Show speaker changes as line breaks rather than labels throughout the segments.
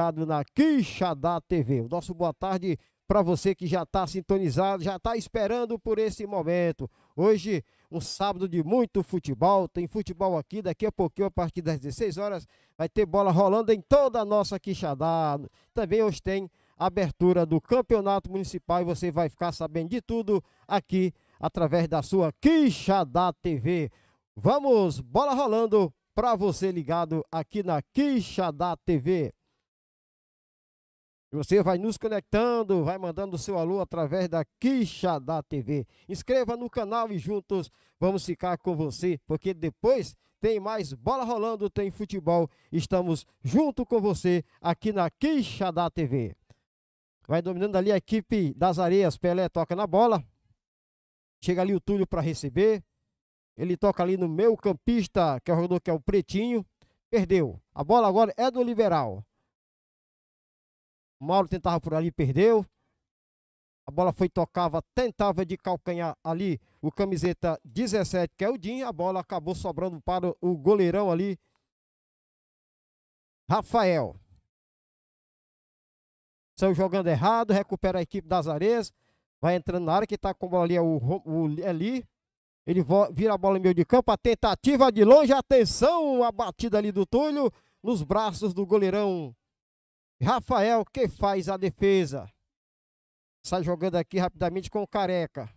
ligado na Quixadá TV. O nosso boa tarde para você que já está sintonizado, já está esperando por esse momento. Hoje, um sábado de muito futebol, tem futebol aqui, daqui a pouquinho, a partir das 16 horas, vai ter bola rolando em toda a nossa Quixadá. Também hoje tem abertura do Campeonato Municipal e você vai ficar sabendo de tudo aqui através da sua Quixadá TV. Vamos, bola rolando para você ligado aqui na Quixadá TV. E você vai nos conectando, vai mandando o seu alô através da Quixa da TV. Inscreva no canal e juntos vamos ficar com você, porque depois tem mais bola rolando, tem futebol. Estamos junto com você aqui na Quixa da TV. Vai dominando ali a equipe das areias. Pelé toca na bola. Chega ali o Túlio para receber. Ele toca ali no meio campista, que é o jogador que é o Pretinho. Perdeu. A bola agora é do Liberal. Mauro tentava por ali, perdeu. A bola foi, tocava, tentava de calcanhar ali o camiseta 17, que é o Dinho. A bola acabou sobrando para o goleirão ali, Rafael. Saiu jogando errado, recupera a equipe das areias. Vai entrando na área, que está com a bola ali, é o, o Eli. Ele vira a bola em meio de campo, a tentativa de longe, atenção, a batida ali do Túlio, nos braços do goleirão Rafael, que faz a defesa. Sai jogando aqui rapidamente com o Careca.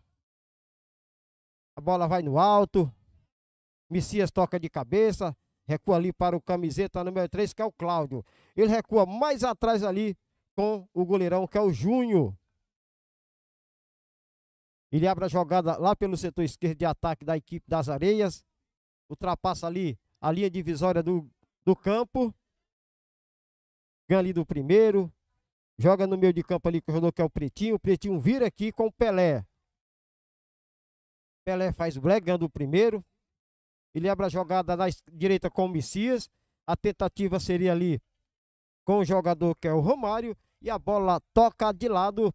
A bola vai no alto. Messias toca de cabeça. Recua ali para o camiseta número 3, que é o Cláudio. Ele recua mais atrás ali com o goleirão, que é o Júnior. Ele abre a jogada lá pelo setor esquerdo de ataque da equipe das Areias. Ultrapassa ali a linha divisória do, do campo ganha ali do primeiro, joga no meio de campo ali com o jogador que é o Pretinho, o Pretinho vira aqui com o Pelé. Pelé faz o black, ganha do primeiro, ele abre a jogada da direita com o Messias, a tentativa seria ali com o jogador que é o Romário, e a bola toca de lado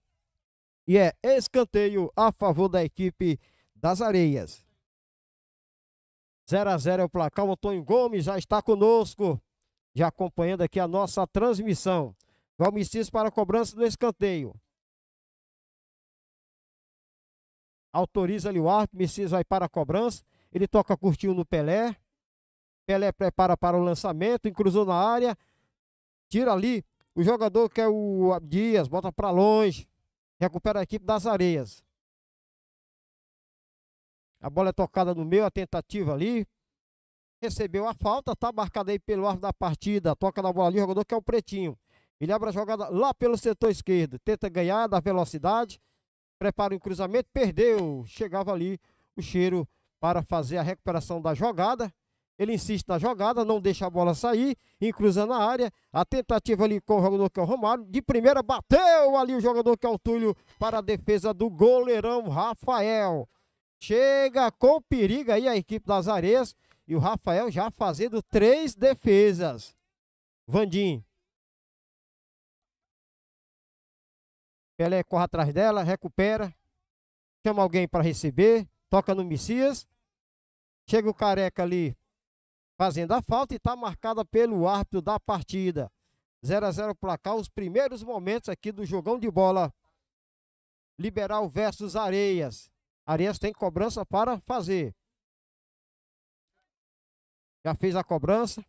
e é escanteio a favor da equipe das Areias. 0 a 0 é o placar. O Antônio Gomes já está conosco já acompanhando aqui a nossa transmissão. Valmicis para a cobrança do escanteio. Autoriza ali o árbitro, Messias vai para a cobrança. Ele toca curtinho no Pelé. Pelé prepara para o lançamento, cruzou na área. Tira ali o jogador que é o Dias, bota para longe. Recupera a equipe das areias. A bola é tocada no meio, a tentativa ali recebeu a falta, tá marcada aí pelo árbitro da partida, toca na bola ali, o jogador que é o Pretinho. Ele abre a jogada lá pelo setor esquerdo, tenta ganhar da velocidade, prepara um cruzamento, perdeu, chegava ali o cheiro para fazer a recuperação da jogada. Ele insiste na jogada, não deixa a bola sair, encruza a área. A tentativa ali com o jogador que é o Romário. De primeira bateu ali o jogador que é o Túlio para a defesa do goleirão Rafael. Chega com perigo aí a equipe das Areias. E o Rafael já fazendo três defesas. Vandim. Pelé corre atrás dela, recupera. Chama alguém para receber. Toca no Messias. Chega o careca ali fazendo a falta e está marcada pelo árbitro da partida. 0 a 0 placar, os primeiros momentos aqui do jogão de bola. Liberal versus Areias. Areias tem cobrança para fazer já fez a cobrança.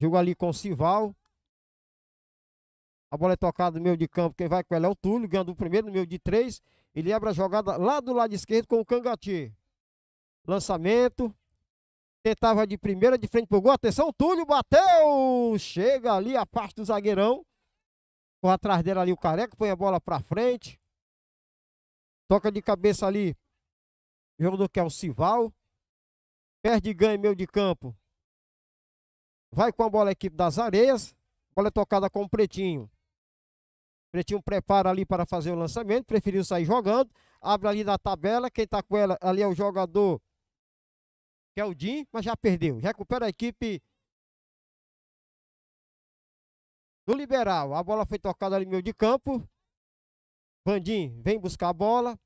Jogo ali com o Sival. A bola é tocada no meio de campo. Quem vai com ela é o Túlio, ganhando o primeiro no meio de três. Ele abre a jogada lá do lado esquerdo com o Cangati. Lançamento. Tentava de primeira, de frente pro gol. Atenção, Túlio bateu! Chega ali a parte do zagueirão. Ficou atrás dele ali o Careca, põe a bola pra frente. Toca de cabeça ali. O jogador que é o Sival. Perde e ganha meio de campo. Vai com a bola a equipe das areias. Bola é tocada com o Pretinho. Pretinho prepara ali para fazer o lançamento. Preferiu sair jogando. Abre ali da tabela. Quem está com ela ali é o jogador que é o Din, mas já perdeu. Recupera a equipe do Liberal. A bola foi tocada ali no meio de campo. Vandim vem buscar a bola.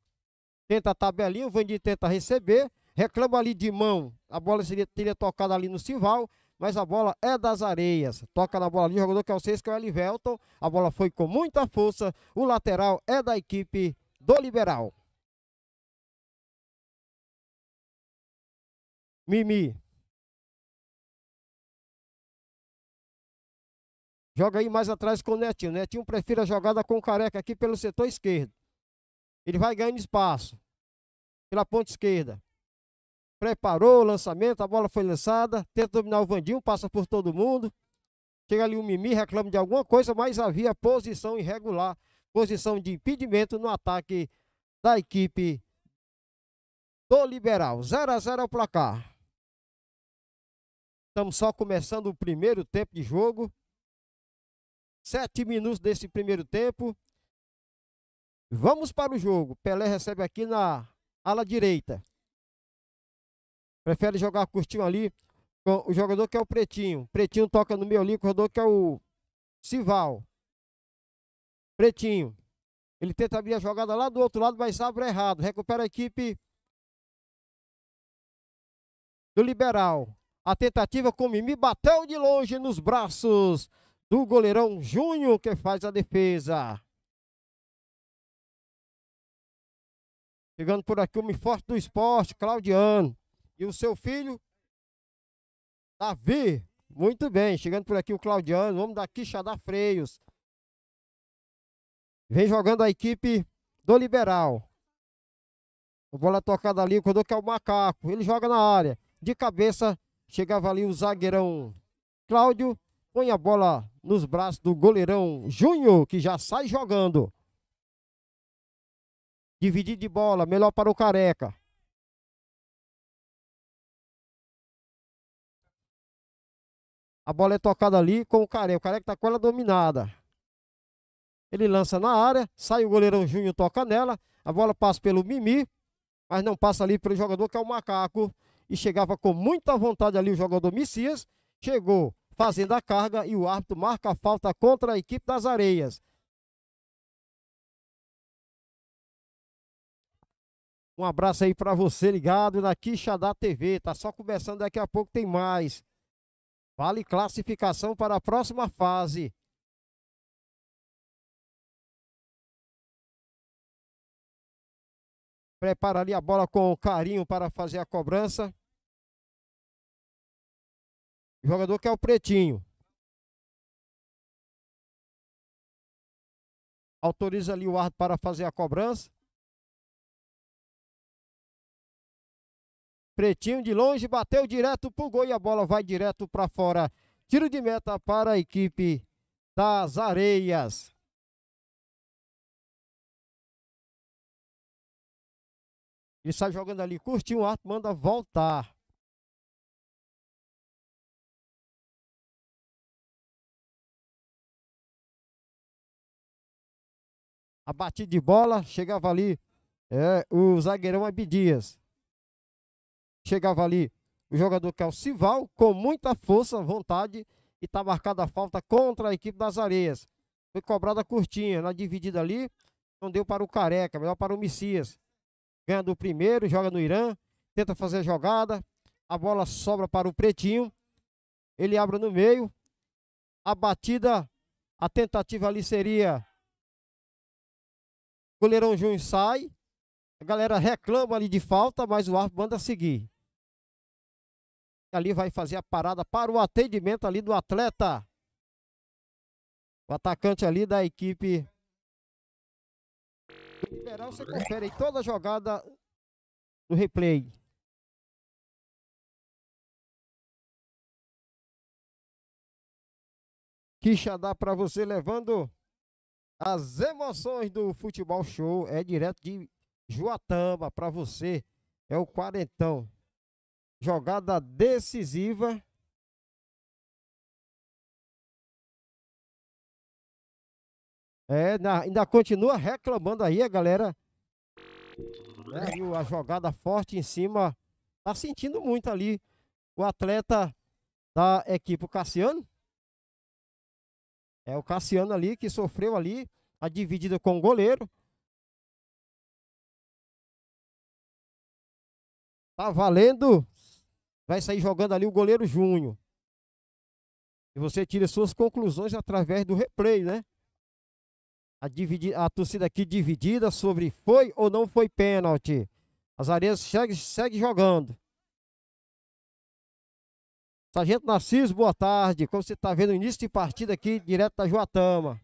Tenta a tabelinha. O Vandim tenta receber. Reclama ali de mão. A bola seria, teria tocado ali no Sival mas a bola é das areias. Toca na bola ali o jogador que é o 6, que é o Elivelton. A bola foi com muita força. O lateral é da equipe do Liberal.
Mimi. Joga aí mais atrás
com o Netinho. Netinho prefere a jogada com o Careca aqui pelo setor esquerdo. Ele vai ganhando espaço. Pela ponta esquerda preparou o lançamento, a bola foi lançada, tenta dominar o Vandinho, passa por todo mundo. Chega ali o Mimi, reclama de alguma coisa, mas havia posição irregular, posição de impedimento no ataque da equipe do Liberal. 0 a 0 é o placar. Estamos só começando o primeiro tempo de jogo. Sete minutos desse primeiro tempo. Vamos para o jogo. Pelé recebe aqui na ala direita. Prefere jogar curtinho ali. O jogador que é o Pretinho. Pretinho toca no meio ali. O jogador que é o Sival. Pretinho. Ele tenta abrir a jogada lá do outro lado, mas abre errado. Recupera a equipe do Liberal. A tentativa com o Mimi bateu de longe nos braços do goleirão Júnior, que faz a defesa. Chegando por aqui o Me Forte do Esporte, Claudiano. E o seu filho, Davi. Muito bem, chegando por aqui o Claudiano, vamos da Quixada Freios. Vem jogando a equipe do Liberal. a bola tocada ali, o Codô que é o Macaco. Ele joga na área. De cabeça, chegava ali o zagueirão Cláudio. Põe a bola nos braços do goleirão Júnior, que já sai jogando. dividir de
bola, melhor para o Careca.
A bola é tocada ali com o Careca. O Careca tá com ela dominada. Ele lança na área, sai o goleirão Júnior, toca nela. A bola passa pelo Mimi, mas não passa ali pelo jogador que é o Macaco. E chegava com muita vontade ali o jogador Messias. Chegou fazendo a carga e o árbitro marca a falta contra a equipe das Areias. Um abraço aí para você ligado na Quixadá TV. Tá só começando, daqui a pouco tem mais. Vale classificação para a próxima fase.
Prepara ali a bola com carinho para fazer a cobrança. O jogador que é o Pretinho. Autoriza ali o árbitro para fazer a cobrança.
Pretinho de longe, bateu direto pro gol e a bola vai direto para fora. Tiro de meta para a equipe das Areias.
Ele sai jogando ali, curtiu o ato, manda voltar.
A batida de bola, chegava ali é, o zagueirão Abidias. Chegava ali o jogador que é o Sival, com muita força, vontade, e está marcada a falta contra a equipe das Areias. Foi cobrada curtinha, na dividida ali, não deu para o Careca, melhor para o Messias. Ganha do primeiro, joga no Irã, tenta fazer a jogada, a bola sobra para o Pretinho, ele abre no meio, a batida, a tentativa ali seria. Goleirão Júnior sai, a galera reclama ali de falta, mas o árbitro manda seguir ali vai fazer a parada para o atendimento ali do atleta. O atacante ali da equipe Liberal, você confere aí toda a
jogada do replay.
Quixa dá para você levando as emoções do futebol show. É direto de Juatamba para você. É o quarentão jogada decisiva. É, na, ainda continua reclamando aí a galera. Né, viu a jogada forte em cima. Tá sentindo muito ali o atleta da equipe o Cassiano. É o Cassiano ali que sofreu ali a tá dividida com o goleiro. Tá valendo vai sair jogando ali o goleiro Júnior. E você tira suas conclusões através do replay, né? A, dividi a torcida aqui dividida sobre foi ou não foi pênalti. As areias segue, segue jogando.
Sargento Narciso, boa tarde. Como você está vendo o início de partida aqui, direto da Joatama.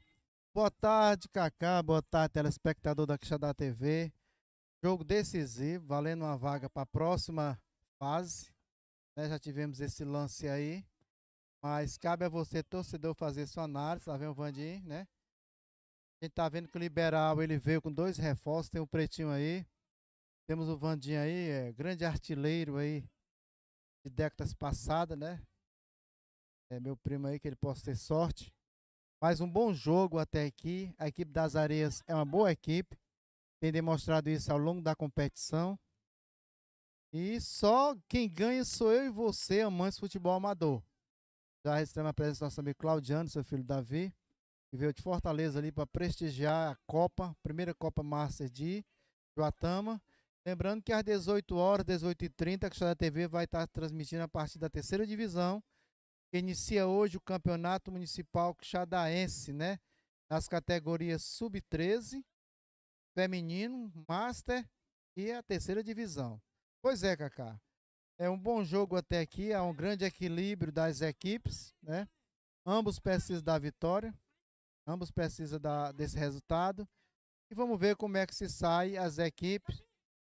Boa tarde, Cacá. Boa tarde, telespectador da Quixadá TV. Jogo decisivo, valendo uma vaga para a próxima fase. Né? Já tivemos esse lance aí. Mas cabe a você, torcedor, fazer sua análise. Lá vem o Vandinho né? A gente tá vendo que o Liberal ele veio com dois reforços. Tem o um Pretinho aí. Temos o Vandinho aí, é, grande artilheiro aí de décadas passadas, né? É meu primo aí, que ele possa ter sorte. Mas um bom jogo até aqui. A equipe das Areias é uma boa equipe. Tem demonstrado isso ao longo da competição. E só quem ganha sou eu e você, amantes futebol amador. Já registramos a presença do nosso amigo Claudiano, seu filho Davi, que veio de Fortaleza ali para prestigiar a Copa, primeira Copa Master de Joatama. Lembrando que às 18 horas, 18h30, a Cristalina TV vai estar tá transmitindo a partir da terceira divisão, que inicia hoje o Campeonato Municipal Xadaense, né? Nas categorias Sub-13, Feminino, Master e a terceira divisão. Pois é, Kaká. É um bom jogo até aqui, há é um grande equilíbrio das equipes, né? Ambos precisam da vitória, ambos precisam da, desse resultado. E vamos ver como é que se sai as equipes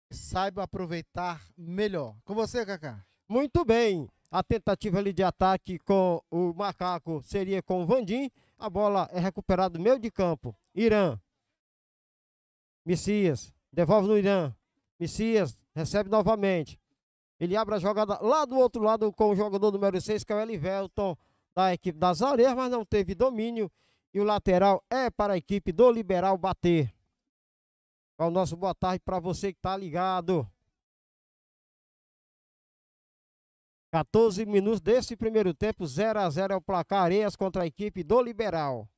que saibam aproveitar melhor. Com você, Kaká. Muito bem. A
tentativa ali de ataque com o Macaco seria com o Vandim. A bola é recuperada no meio de campo. Irã. Messias. Devolve no Irã. Messias Recebe novamente. Ele abre a jogada lá do outro lado com o jogador número 6, que é o Elivelton, da equipe das Areias, mas não teve domínio. E o lateral é para a equipe do Liberal bater. É o nosso boa tarde para você que está ligado. 14 minutos desse primeiro tempo, 0 a 0 é o placar Areias contra a equipe do Liberal.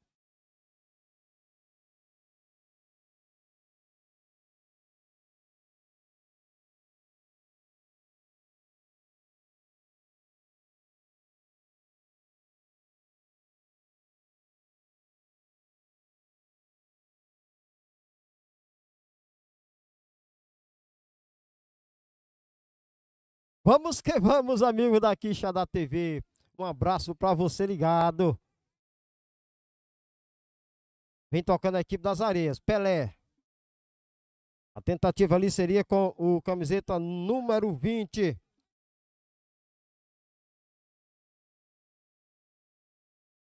Vamos que vamos, amigo da Quixa da
TV. Um abraço para você ligado. Vem tocando a equipe das areias. Pelé. A tentativa ali seria com o camiseta número 20.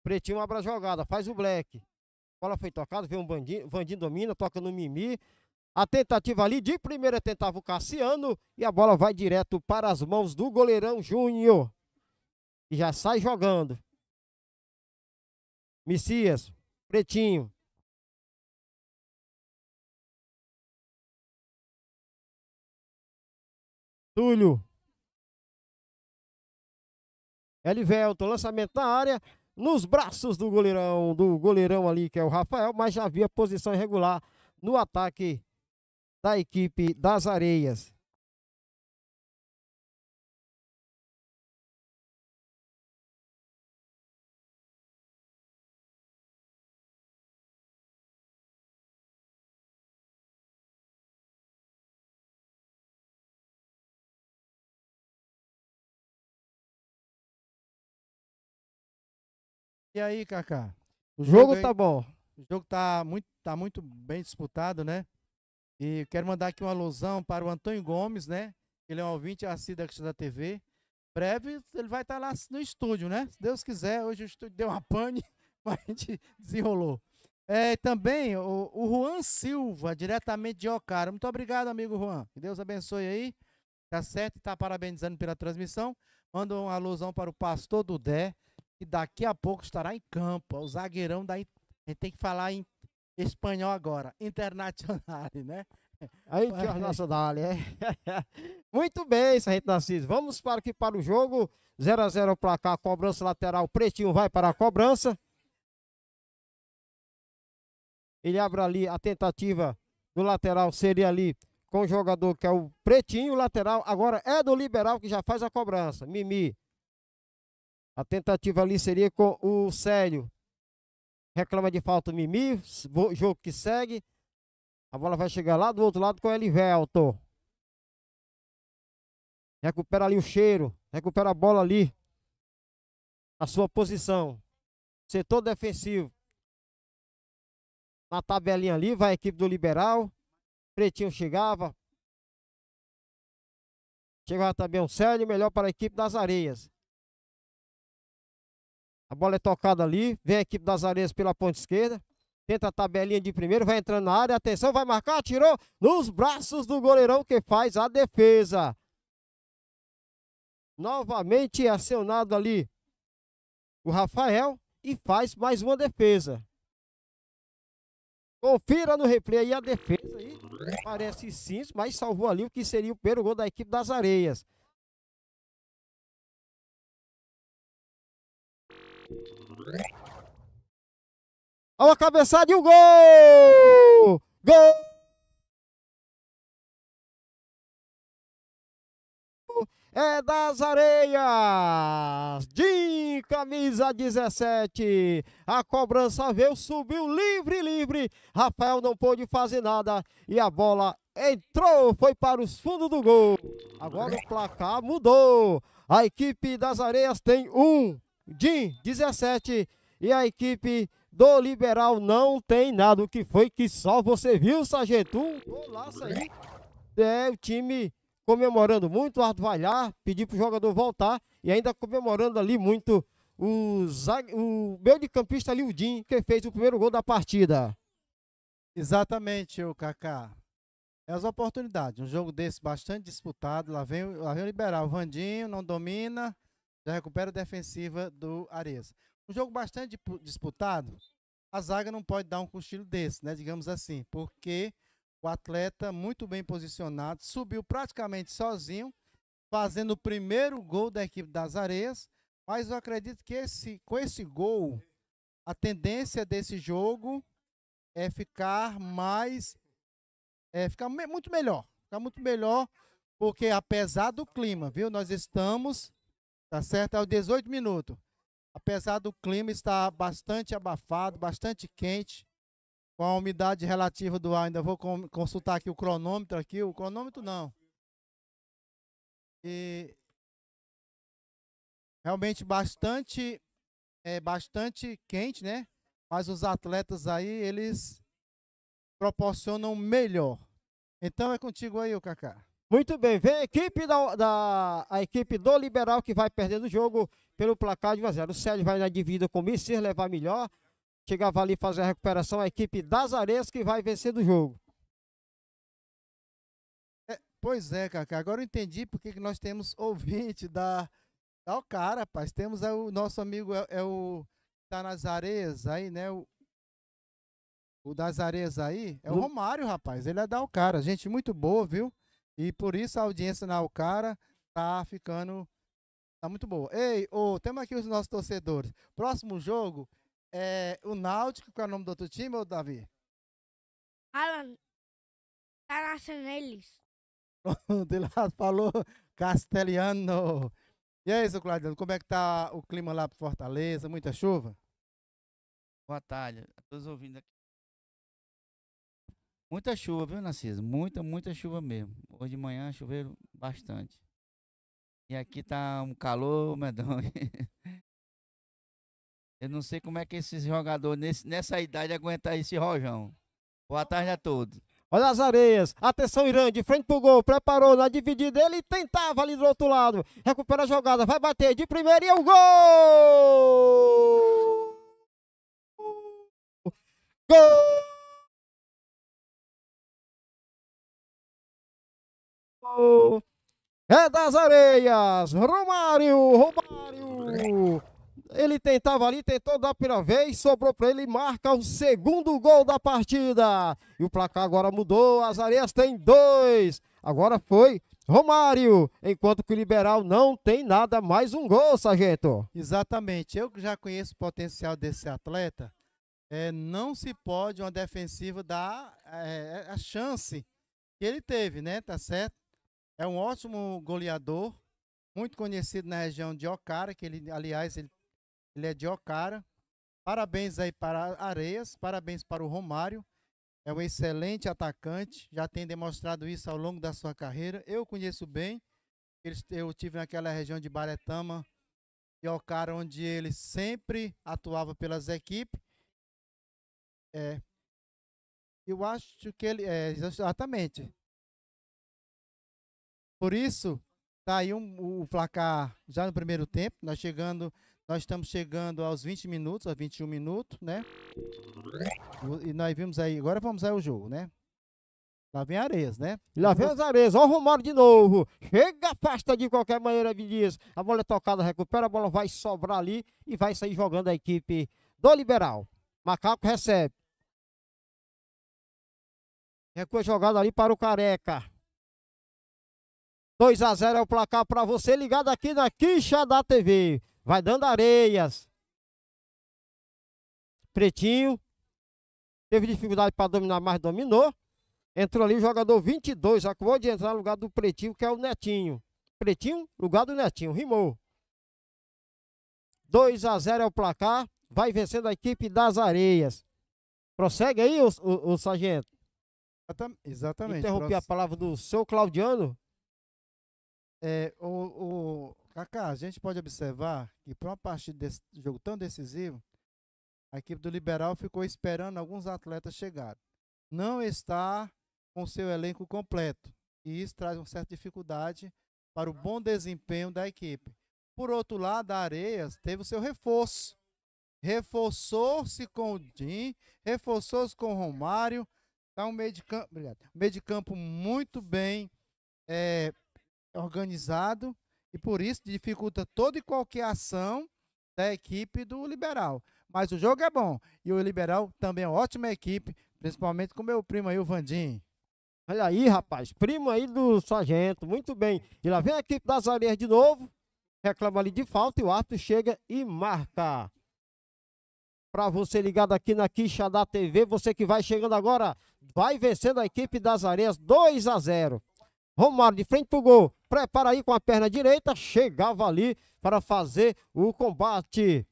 Pretinho abre a jogada, faz o black. Bola foi tocada, vem um bandinho, Vandinho domina, toca no Mimi. A tentativa ali de primeira tentava o Cassiano e a bola vai direto para as mãos do goleirão Júnior. E já sai jogando. Messias,
Pretinho. Túlio.
Elivelto, lançamento na área, nos braços do goleirão, do goleirão ali que é o Rafael, mas já havia posição irregular no ataque da equipe
das Areias.
E aí, Kaká? O jogo, jogo tá bom. O jogo tá muito, tá muito bem disputado, né? E quero mandar aqui uma alusão para o Antônio Gomes, né? Ele é um ouvinte assíduo aqui da TV. Breve, ele vai estar tá lá no estúdio, né? Se Deus quiser, hoje o estúdio deu uma pane, mas a gente desenrolou. É, também o, o Juan Silva, diretamente de Ocara. Muito obrigado, amigo Juan. Que Deus abençoe aí. Tá certo? Está parabenizando pela transmissão. Manda uma alusão para o pastor Dudé, que daqui a pouco estará em campo. O zagueirão da. A gente tem que falar em espanhol agora, internacional, né? o internacional,
é. Muito bem, Sargento Narciso. Vamos para aqui para o jogo. 0 a 0 placar, cobrança lateral. Pretinho vai para a cobrança. Ele abre ali a tentativa do lateral, seria ali com o jogador que é o Pretinho, lateral. Agora é do liberal que já faz a cobrança. Mimi. A tentativa ali seria com o Célio reclama de falta o Mimi, jogo que segue. A bola vai chegar lá do outro lado com o Elivelto. Recupera ali o cheiro, recupera a bola ali. A sua posição. Setor defensivo. Na tabelinha ali vai a equipe do Liberal. Pretinho chegava. Chegava também o Célio, melhor para a equipe das Areias. A bola é tocada ali, vem a equipe das areias pela ponta esquerda. Tenta a tabelinha de primeiro, vai entrando na área, atenção, vai marcar, tirou nos braços do goleirão que faz a defesa. Novamente acionado ali o Rafael e faz mais uma defesa. Confira no replay aí a defesa aí. Parece sim, mas salvou ali o que seria o primeiro gol da equipe das Areias.
Olha a cabeçada e o gol! Gol!
É das areias! De camisa 17. A cobrança veio, subiu livre, livre. Rafael não pôde fazer nada e a bola entrou, foi para os fundos do gol. Agora o placar mudou. A equipe das areias tem um Jim, 17. E a equipe do Liberal não tem nada. O que foi que só você viu, Sargento? Um golaço aí. É, o time comemorando muito, o Ardo Valhar pedir pro jogador voltar e ainda comemorando ali muito o, o meio de campista ali, o Jim, que fez o primeiro gol da
partida. Exatamente, o Kaká. É as oportunidades. Um jogo desse bastante disputado. Lá vem, lá vem o Liberal. O Vandinho não domina. Já recupera a defensiva do Areias. Um jogo bastante disputado. A zaga não pode dar um cochilo desse, né? Digamos assim, porque o atleta muito bem posicionado subiu praticamente sozinho, fazendo o primeiro gol da equipe das Areias. Mas eu acredito que esse, com esse gol, a tendência desse jogo é ficar mais, é ficar muito melhor, ficar muito melhor, porque apesar do clima, viu? Nós estamos Tá certo? é o 18 minutos. Apesar do clima estar bastante abafado, bastante quente, com a umidade relativa do ar, ainda vou consultar aqui o cronômetro aqui, o cronômetro não. E realmente bastante é bastante quente, né? Mas os atletas aí, eles proporcionam melhor. Então é contigo aí, o Kaká. Muito bem, vem a equipe da, da, a equipe do Liberal que vai perdendo o jogo
pelo placar de 1 a 0. O Célio vai na dividida com o Messias, levar melhor. Chegava ali fazer a recuperação,
a equipe das Areias que vai vencer do jogo. É, pois é, Cacá, agora eu entendi porque que nós temos ouvinte da, da cara, rapaz. Temos o nosso amigo, é, é, o tá nas Areias aí, né? O, o das Areias aí, é o Romário, rapaz. Ele é da cara. Gente muito boa, viu? E por isso a audiência na Alcara tá ficando tá muito boa. Ei, oh, temos aqui os nossos torcedores. Próximo jogo é o Náutico, qual é o nome do outro time, ou Davi?
Alan tá Tarasanelis.
de lá falou castelhano. E aí, seu Claudiano, como é que tá o clima lá para Fortaleza? Muita chuva?
Boa tarde todos ouvindo aqui
Muita chuva, viu, Narciso? Muita, muita chuva mesmo.
Hoje de manhã choveu bastante. E aqui tá um calor medonho. Eu não sei como é que esses jogadores nesse, nessa idade aguentam esse rojão. Boa tarde a todos. Olha as areias. Atenção, Irã, de frente pro gol. Preparou na dividida. Ele tentava ali do outro lado. Recupera a jogada. Vai bater de primeira e é o gol!
Gol!
É das areias, Romário, Romário. Ele tentava ali, tentou dar a primeira vez, sobrou para ele e marca o segundo gol da partida. E o placar agora mudou, as areias tem dois. Agora foi Romário, enquanto que o Liberal não tem nada, mais um gol, Sargento.
Exatamente, eu que já conheço o potencial desse atleta, é, não se pode uma defensiva dar é, é a chance que ele teve, né, tá certo? É um ótimo goleador, muito conhecido na região de Ocara, que ele, aliás, ele, ele é de Ocara. Parabéns aí para Areias, parabéns para o Romário. É um excelente atacante, já tem demonstrado isso ao longo da sua carreira. Eu conheço bem, eu tive naquela região de Baretama e Ocara, onde ele sempre atuava pelas equipes. É, eu acho que ele. É, exatamente. Por isso, tá aí um, o placar já no primeiro tempo. Nós chegando, nós estamos chegando aos 20 minutos, a 21 minutos, né? E nós vimos aí, agora vamos ao jogo, né? Lá vem Areias, né? Lá vem as Areias,
ó o rumor de novo. Chega, festa de qualquer maneira, Vinícius. A bola é tocada, recupera, a bola vai sobrar ali e vai sair jogando a equipe do Liberal. Macaco recebe. Recua jogada ali para o Careca. 2 a 0 é o placar para você, ligado aqui na Quicha da TV. Vai dando areias. Pretinho. Teve dificuldade para dominar, mas dominou. Entrou ali o jogador 22. Acabou de entrar no lugar do Pretinho, que é o Netinho. Pretinho, lugar do Netinho. Rimou. 2 a 0 é o placar. Vai vencendo a equipe das areias.
Prossegue aí, o, o, o sargento. Exatamente. Interrompi a palavra do seu Claudiano. É, o, o Kaká, a gente pode observar que para uma partida desse jogo tão decisivo, a equipe do Liberal ficou esperando alguns atletas chegarem. Não está com seu elenco completo. E isso traz uma certa dificuldade para o bom desempenho da equipe. Por outro lado, a Areias teve o seu reforço. Reforçou-se com o Din, reforçou-se com o Romário. Está um meio de campo, obrigado, meio de campo muito bem é, organizado e por isso dificulta toda e qualquer ação da equipe do Liberal. Mas o jogo é bom e o Liberal também é uma ótima equipe, principalmente com meu primo aí, o Vandim. Olha aí, rapaz, primo aí do
Sargento, muito bem. E lá vem a equipe das areias de novo, reclama ali de falta e o árbitro chega e marca. Para você ligado aqui na Quixa da TV, você que vai chegando agora, vai vencendo a equipe das areias 2 a 0. Romário de frente pro gol, prepara aí com a perna direita, chegava ali para fazer o combate.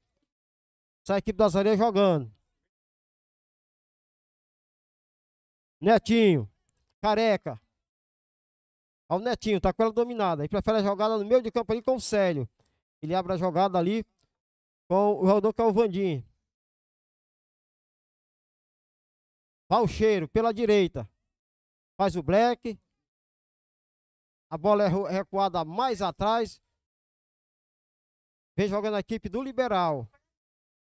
Essa equipe das areias jogando. Netinho, careca. o Netinho, tá com ela dominada. Ele prefere a jogada no meio de campo ali com o Célio. Ele abre a jogada ali com o jogador que é o Vandinho.
Valcheiro pela direita. Faz o black.
A bola é recuada mais atrás. Vem jogando a equipe do Liberal.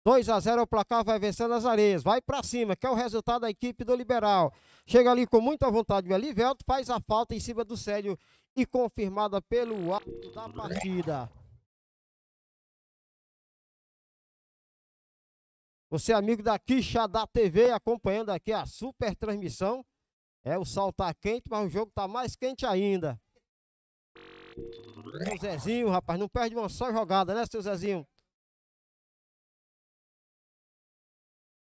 2 a 0 o placar vai vencendo as areias. Vai para cima, que é o resultado da equipe do Liberal. Chega ali com muita vontade o Elivelto, faz a falta em cima do Célio e confirmada pelo ato da partida. Você amigo da Quixa da TV acompanhando aqui a super transmissão. É, o sal tá quente, mas o jogo tá mais quente ainda. O Zezinho, rapaz, não perde uma só jogada, né, seu Zezinho?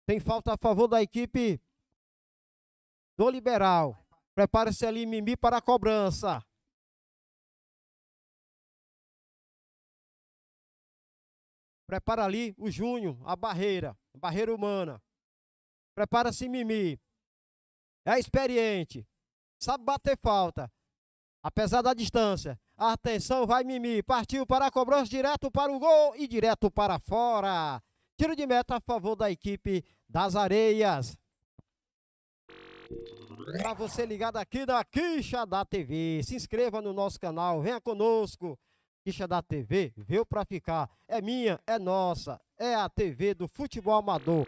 Tem falta a favor da
equipe do Liberal. Prepara-se ali, Mimi, para a cobrança.
Prepara ali o Júnior, a barreira, a barreira humana. Prepara-se, Mimi. É experiente, sabe bater falta, apesar da distância. Atenção, vai Mimi. Partiu para a cobrança, direto para o gol e direto para fora. Tiro de meta a favor da equipe das Areias. Para você ligado aqui da Quixa da TV. Se inscreva no nosso canal, venha conosco. Quixa da TV veio para ficar. É minha, é nossa. É a TV do futebol amador.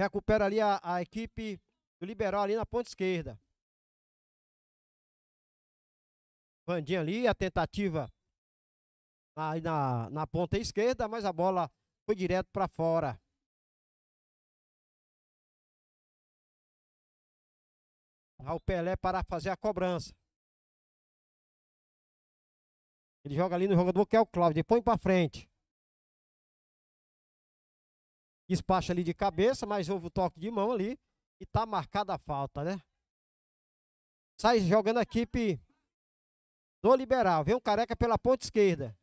Recupera ali a, a equipe do Liberal ali na ponta esquerda.
Vandinha ali, a tentativa aí na, na ponta esquerda, mas a bola foi direto para fora.
Ao Pelé para fazer a cobrança. Ele joga ali no jogador que é o Cláudio.
Põe para frente. Despacha ali de cabeça, mas houve o toque de mão ali. E tá marcada a falta, né? Sai jogando a equipe do Liberal. Vem um Careca pela ponta esquerda.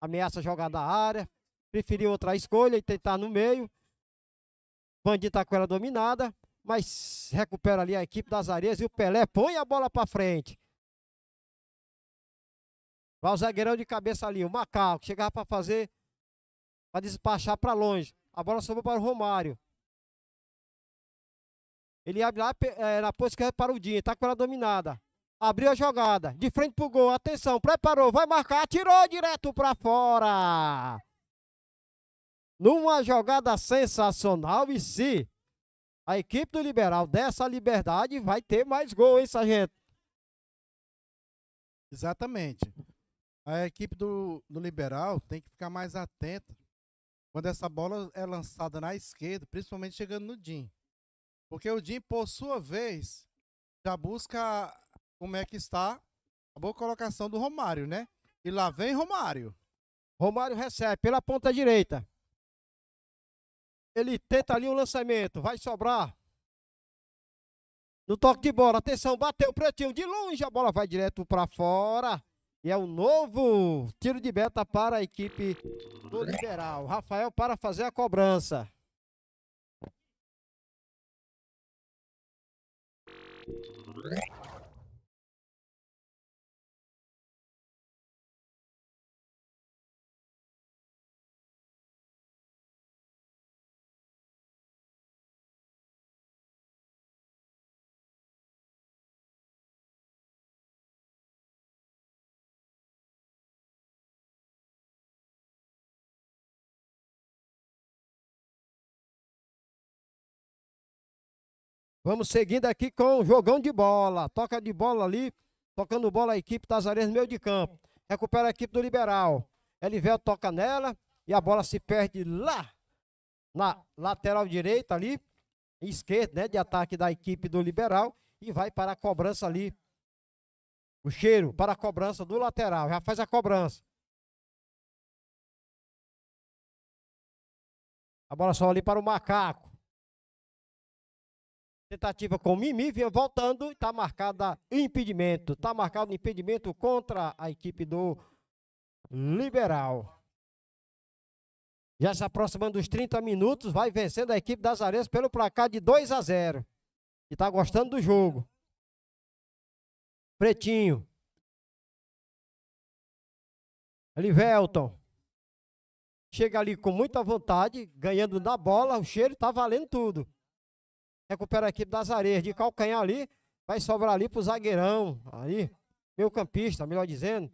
Ameaça jogar na área. Preferiu outra escolha e tentar no meio. Bandido tá com ela dominada. Mas recupera ali a equipe das areias e o Pelé põe a bola para frente. Vai o zagueirão de cabeça ali, o Macau, que chegava para fazer para despachar para longe. A bola sobrou para o Romário. Ele abre lá é, na posição para o Dinho. Está com ela dominada. Abriu a jogada. De frente para o gol. Atenção. Preparou. Vai marcar. Tirou direto para fora. Numa jogada sensacional. E se a equipe do Liberal dessa liberdade, vai ter
mais gol, hein, Sargento? Exatamente. A equipe do, do Liberal tem que ficar mais atenta quando essa bola é lançada na esquerda, principalmente chegando no Jim. Porque o Jim, por sua vez, já busca como é que está a boa colocação do Romário, né? E lá vem Romário. Romário recebe pela ponta direita.
Ele tenta ali o um lançamento, vai sobrar. No toque de bola, atenção, bateu o pretinho de longe, a bola vai direto para fora. E é o um novo tiro de beta para a equipe do Liberal. Rafael para fazer a cobrança. Vamos seguindo aqui com o jogão de bola. Toca de bola ali. Tocando bola a equipe no meio de campo. Recupera a equipe do Liberal. Elivel toca nela. E a bola se perde lá. Na lateral direita ali. Esquerda, né? De ataque da equipe do Liberal. E vai para a cobrança ali. O cheiro para a cobrança do lateral. Já faz a cobrança. A bola só ali para o Macaco tentativa com o Mimi, voltando, está marcada impedimento. Está marcado impedimento contra a equipe do Liberal. Já se aproximando dos 30 minutos, vai vencendo a equipe das Areias pelo placar de 2 a 0. E está gostando do jogo. Pretinho. Livelton. Chega ali com muita vontade, ganhando da bola, o cheiro está valendo tudo. Recupera a equipe das areias. De calcanhar ali. Vai sobrar ali pro zagueirão. aí Meu campista, melhor dizendo.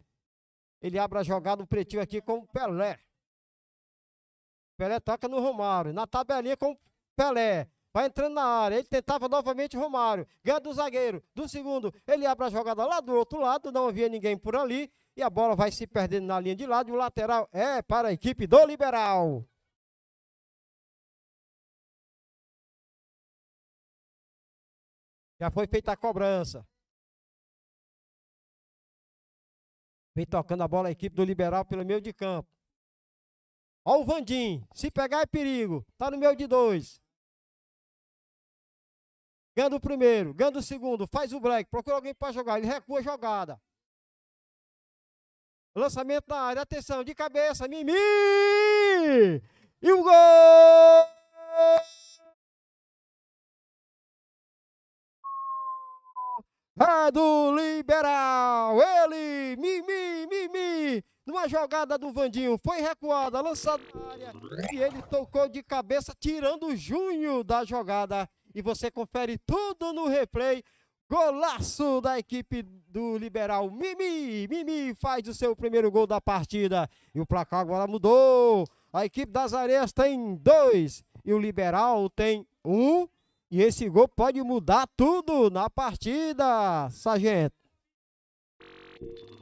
Ele abre a jogada o pretinho aqui com o Pelé. Pelé toca no Romário. Na tabelinha com o Pelé. Vai entrando na área. Ele tentava novamente Romário. Ganha do zagueiro. Do segundo. Ele abre a jogada lá do outro lado. Não havia ninguém por ali. E a bola vai se perdendo na linha de lado. E o lateral é para a equipe do Liberal. Já foi feita a cobrança. Vem tocando a bola a equipe do Liberal pelo meio de campo. olha o Vandim. Se pegar é perigo. Tá no meio de dois. Ganha o primeiro, ganha o segundo, faz o break, procura alguém para jogar, ele recua a jogada. Lançamento na área, atenção, de cabeça, Mimi! E o gol! a do Liberal. Ele, mimi, mimi, numa jogada do Vandinho, foi recuada, lançada na área e ele tocou de cabeça, tirando o Junho da jogada. E você confere tudo no replay. Golaço da equipe do Liberal. Mimi, Mimi faz o seu primeiro gol da partida. E o placar agora mudou. A equipe das Areias tem dois e o Liberal tem um. E esse gol pode mudar tudo na
partida, Sargento.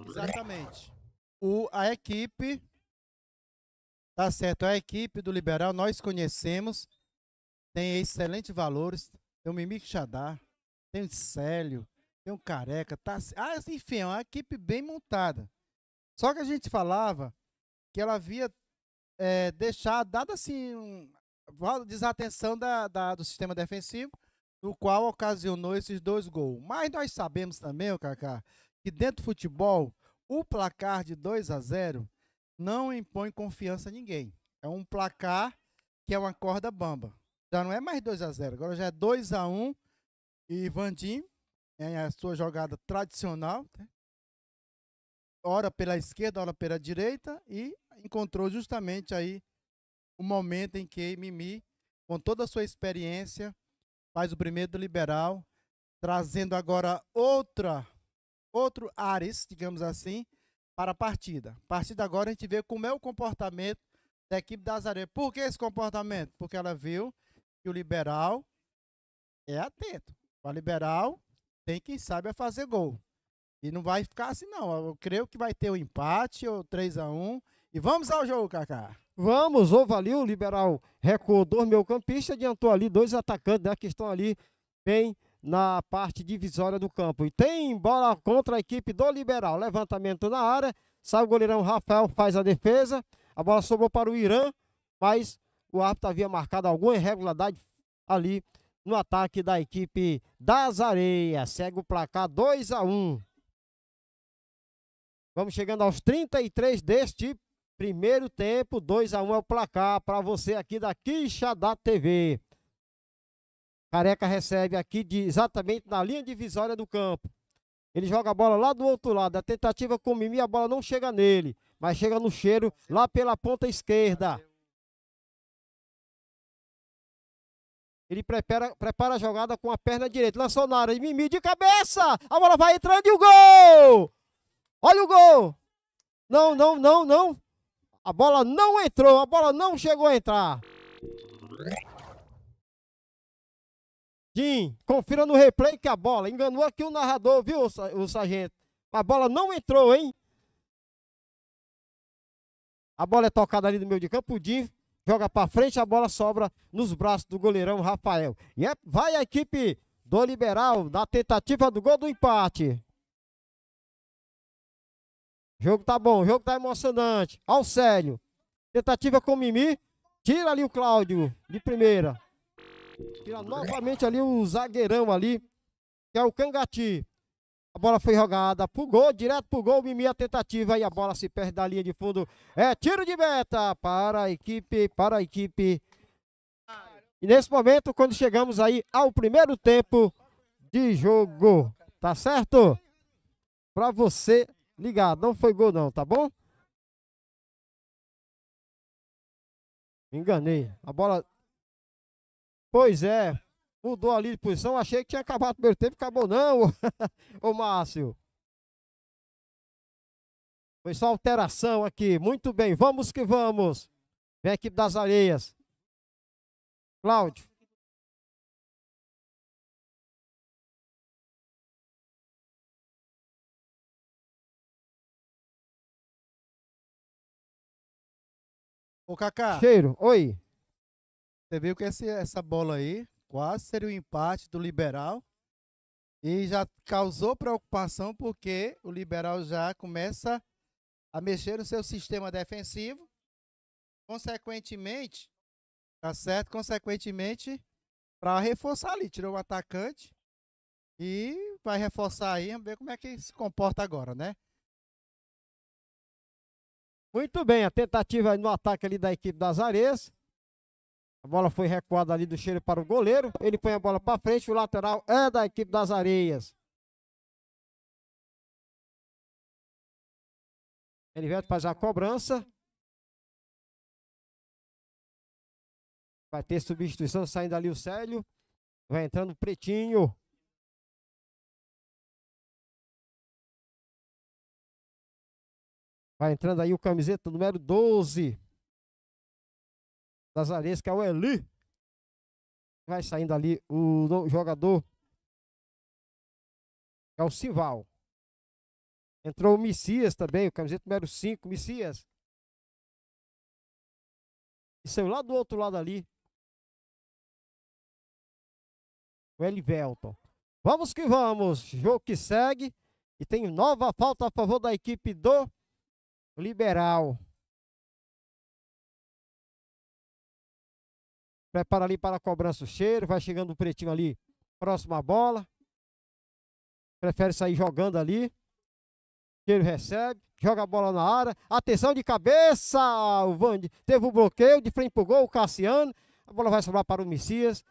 Exatamente. O, a equipe, tá certo, a equipe do Liberal nós conhecemos, tem excelentes valores, tem o Mimic Xadar, tem o Célio, tem o Careca, tá, ah, assim, enfim, é uma equipe bem montada. Só que a gente falava que ela havia é, deixado, dado assim, um, desatenção da, da, do sistema defensivo, no qual ocasionou esses dois gols. Mas nós sabemos também, Kaká, que dentro do futebol, o placar de 2 a 0 não impõe confiança a ninguém. É um placar que é uma corda bamba. Já não é mais 2 a 0 agora já é 2 a 1 e Vandim, em a sua jogada tradicional, né? ora pela esquerda, ora pela direita, e encontrou justamente aí o momento em que Mimi, com toda a sua experiência, faz o primeiro do liberal, trazendo agora outra outro ares, digamos assim, para a partida. A partir de agora a gente vê como é o comportamento da equipe da Azareia. Por que esse comportamento? Porque ela viu que o liberal é atento. O liberal tem quem sabe a fazer gol. E não vai ficar assim, não. Eu creio que vai ter o um empate ou 3 a 1 E vamos ao jogo, Kaká.
Vamos, Ovalil, liberal recuou dois campista adiantou ali dois atacantes né, que estão ali bem na parte divisória do campo. E tem bola contra a equipe do Liberal. Levantamento na área. Sai o goleirão Rafael, faz a defesa. A bola sobrou para o Irã, mas o árbitro havia marcado alguma irregularidade ali no ataque da equipe das Areias. Segue o placar 2 a 1. Um. Vamos chegando aos 33 deste Primeiro tempo, 2 a 1 um é o placar para você aqui da Quixadá TV. Careca recebe aqui de, exatamente na linha divisória do campo. Ele joga a bola lá do outro lado. A tentativa com o Mimi, a bola não chega nele, mas chega no cheiro lá pela ponta esquerda. Ele prepara, prepara a jogada com a perna direita. Lançou na área. Mimi de cabeça. A bola vai entrando e o gol! Olha o gol! Não, não, não, não. A bola não entrou, a bola não chegou a entrar. Jim, confira no replay que a bola enganou aqui o narrador, viu, o sargento? A bola não entrou, hein? A bola é tocada ali no meio de campo. O Jim joga para frente, a bola sobra nos braços do goleirão Rafael. E é, vai a equipe do Liberal na tentativa do gol do empate. Jogo tá bom, jogo tá emocionante. Célio. Tentativa com o Mimi. Tira ali o Cláudio de primeira. Tira novamente ali o zagueirão ali, que é o Cangati. A bola foi jogada pro gol, direto pro gol, Mimi a tentativa e a bola se perde da linha de fundo. É tiro de meta para a equipe, para a equipe. E nesse momento, quando chegamos aí ao primeiro tempo de jogo, tá certo? Para você Ligado, não foi gol não, tá bom?
Me enganei. A bola.
Pois é. Mudou ali de posição. Achei que tinha acabado o primeiro tempo. Acabou não, ô Márcio. Foi só alteração aqui. Muito bem, vamos que vamos. Vem a equipe das areias.
Cláudio. Ô, Kaká. Cheiro,
oi. Você viu que esse, essa bola aí quase seria o um empate do Liberal. E já causou preocupação porque o Liberal já começa a mexer no seu sistema defensivo. Consequentemente, tá certo? Consequentemente, para reforçar ali, tirou o atacante e vai reforçar aí, vamos ver como é que se comporta agora, né?
Muito bem, a tentativa no ataque ali da equipe das Areias. A bola foi recuada ali do cheiro para o goleiro. Ele põe a bola para frente. O lateral é da equipe das Areias.
ele vai fazer a cobrança. Vai ter substituição saindo ali o Célio. Vai entrando o Pretinho. Vai entrando aí o camiseta número 12. Das areias, que é o Eli.
Vai saindo ali o jogador. É o Sival. Entrou o Messias também, o camiseta número 5,
Messias. E saiu lá do outro lado ali.
O Elivelton. Vamos que vamos. Jogo que segue. E tem nova falta a favor da equipe do
liberal. Prepara
ali para a cobrança o cheiro, vai chegando o pretinho ali, próximo à bola. Prefere sair jogando ali. Cheiro recebe, joga a bola na área. Atenção de cabeça, o Vande. Teve o um bloqueio, de frente pro gol, o Cassiano. A bola vai sobrar para o Messias.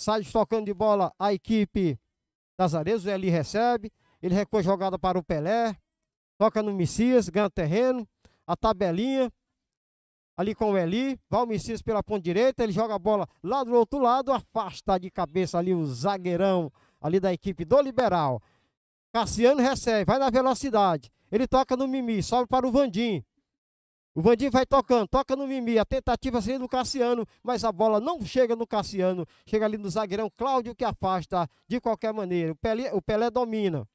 Sai tocando de bola a equipe das Areias. O recebe. Ele recua jogada para o Pelé toca no Messias, ganha terreno, a tabelinha, ali com o Eli, vai o Messias pela ponta direita, ele joga a bola lá do outro lado, afasta de cabeça ali o zagueirão ali da equipe do Liberal. Cassiano recebe, vai na velocidade, ele toca no Mimi, sobe para o Vandim. O Vandim vai tocando, toca no Mimi, a tentativa seria do Cassiano, mas a bola não chega no Cassiano, chega ali no zagueirão Cláudio que afasta de qualquer maneira. o Pelé, o Pelé domina.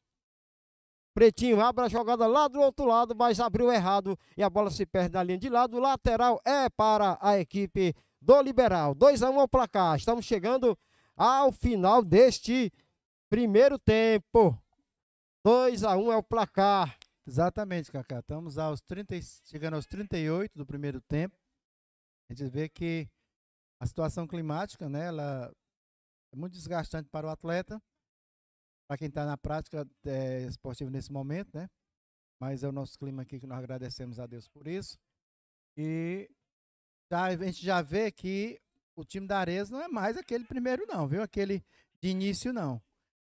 Pretinho abre a jogada lá do outro lado, mas abriu errado e a bola se perde na linha de lado. O lateral é para a equipe do Liberal. 2 a 1 um ao placar. Estamos chegando ao final deste
primeiro tempo. 2 a 1 um é o placar. Exatamente, Cacá. Estamos aos 30, chegando aos 38 do primeiro tempo. A gente vê que a situação climática, né, ela é muito desgastante para o atleta para quem está na prática é, esportiva nesse momento, né? Mas é o nosso clima aqui que nós agradecemos a Deus por isso. E a gente já vê que o time da Ares não é mais aquele primeiro, não, viu? Aquele de início, não.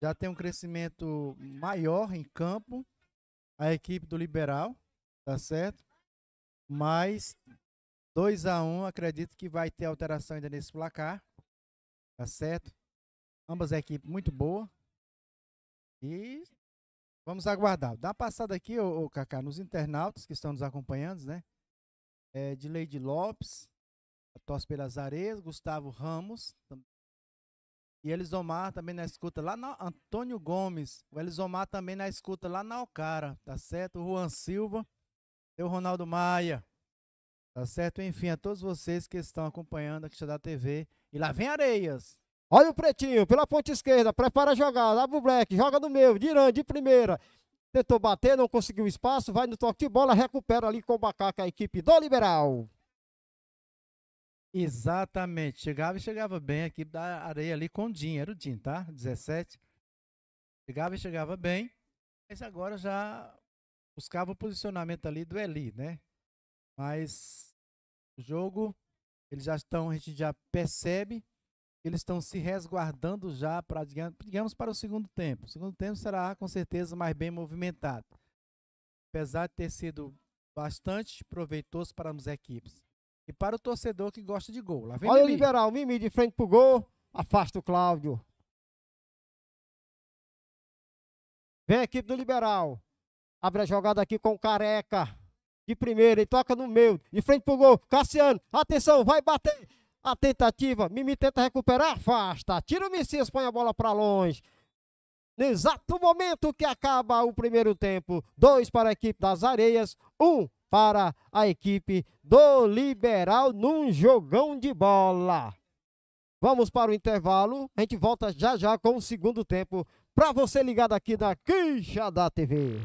Já tem um crescimento maior em campo. A equipe do Liberal, tá certo? Mas 2 a 1 um, acredito que vai ter alteração ainda nesse placar. Tá certo? Ambas equipes muito boa. E vamos aguardar. Dá uma passada aqui, ô, ô Cacá, nos internautas que estão nos acompanhando, né? É, de Leide Lopes, tosse pelas Areias, Gustavo Ramos. E Elisomar também na escuta lá na Antônio Gomes. O Elisomar também na escuta lá na Alcara, tá certo? O Juan Silva e o Ronaldo Maia. Tá certo? Enfim, a todos vocês que estão acompanhando aqui da TV. E lá vem Areias. Olha o pretinho, pela ponta esquerda, prepara a
jogada, abre o black, joga no meio, Diran de primeira. Tentou bater, não conseguiu espaço, vai no toque de bola, recupera ali com o Bacaca, a equipe do Liberal.
Exatamente, chegava e chegava bem, a equipe da areia ali com o Din, era o Din, tá? 17. Chegava e chegava bem, mas agora já buscava o posicionamento ali do Eli, né? Mas o jogo, eles já estão, a gente já percebe eles estão se resguardando já para, digamos, para o segundo tempo. O segundo tempo será com certeza mais bem movimentado, apesar de ter sido bastante proveitoso para as equipes. E para o torcedor que gosta de gol. Lá vem Olha o liberal,
Mimi de frente pro gol, afasta o Cláudio. Vem a equipe do liberal. Abre a jogada aqui com o Careca. De primeira, e toca no meio, de frente pro gol. Cassiano, atenção, vai bater. A tentativa, Mimi tenta recuperar, afasta. Tira o Messias, põe a bola para longe. No exato momento que acaba o primeiro tempo, dois para a equipe das Areias, um para a equipe do Liberal num jogão de bola. Vamos para o intervalo, a gente volta já já com o segundo tempo para você ligado aqui na Quincha da TV.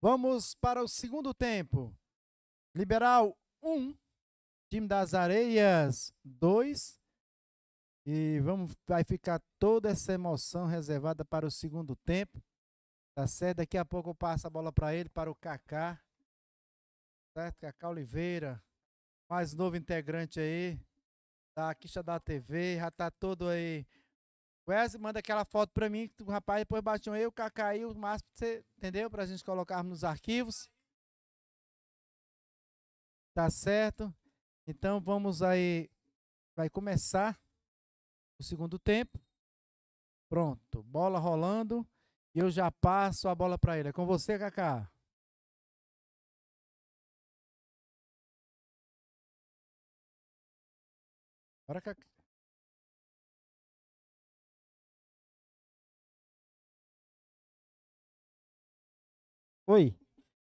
Vamos para o segundo tempo. Liberal 1, um, time das Areias 2, e vamos, vai ficar toda essa emoção reservada para o segundo tempo. Tá certo? Daqui a pouco eu passo a bola para ele, para o Kaká. Certo? Kaká Oliveira, mais novo integrante aí da tá Quixa da TV, já tá todo aí. Wesley, manda aquela foto para mim, o rapaz depois bateu aí, o Kaká aí, o Márcio, você entendeu? Para a gente colocarmos nos arquivos. Tá certo? Então vamos aí, vai começar o segundo tempo. Pronto, bola rolando e eu já passo a bola para ele. É com
você, Kaká. Bora, Kaká.
Oi.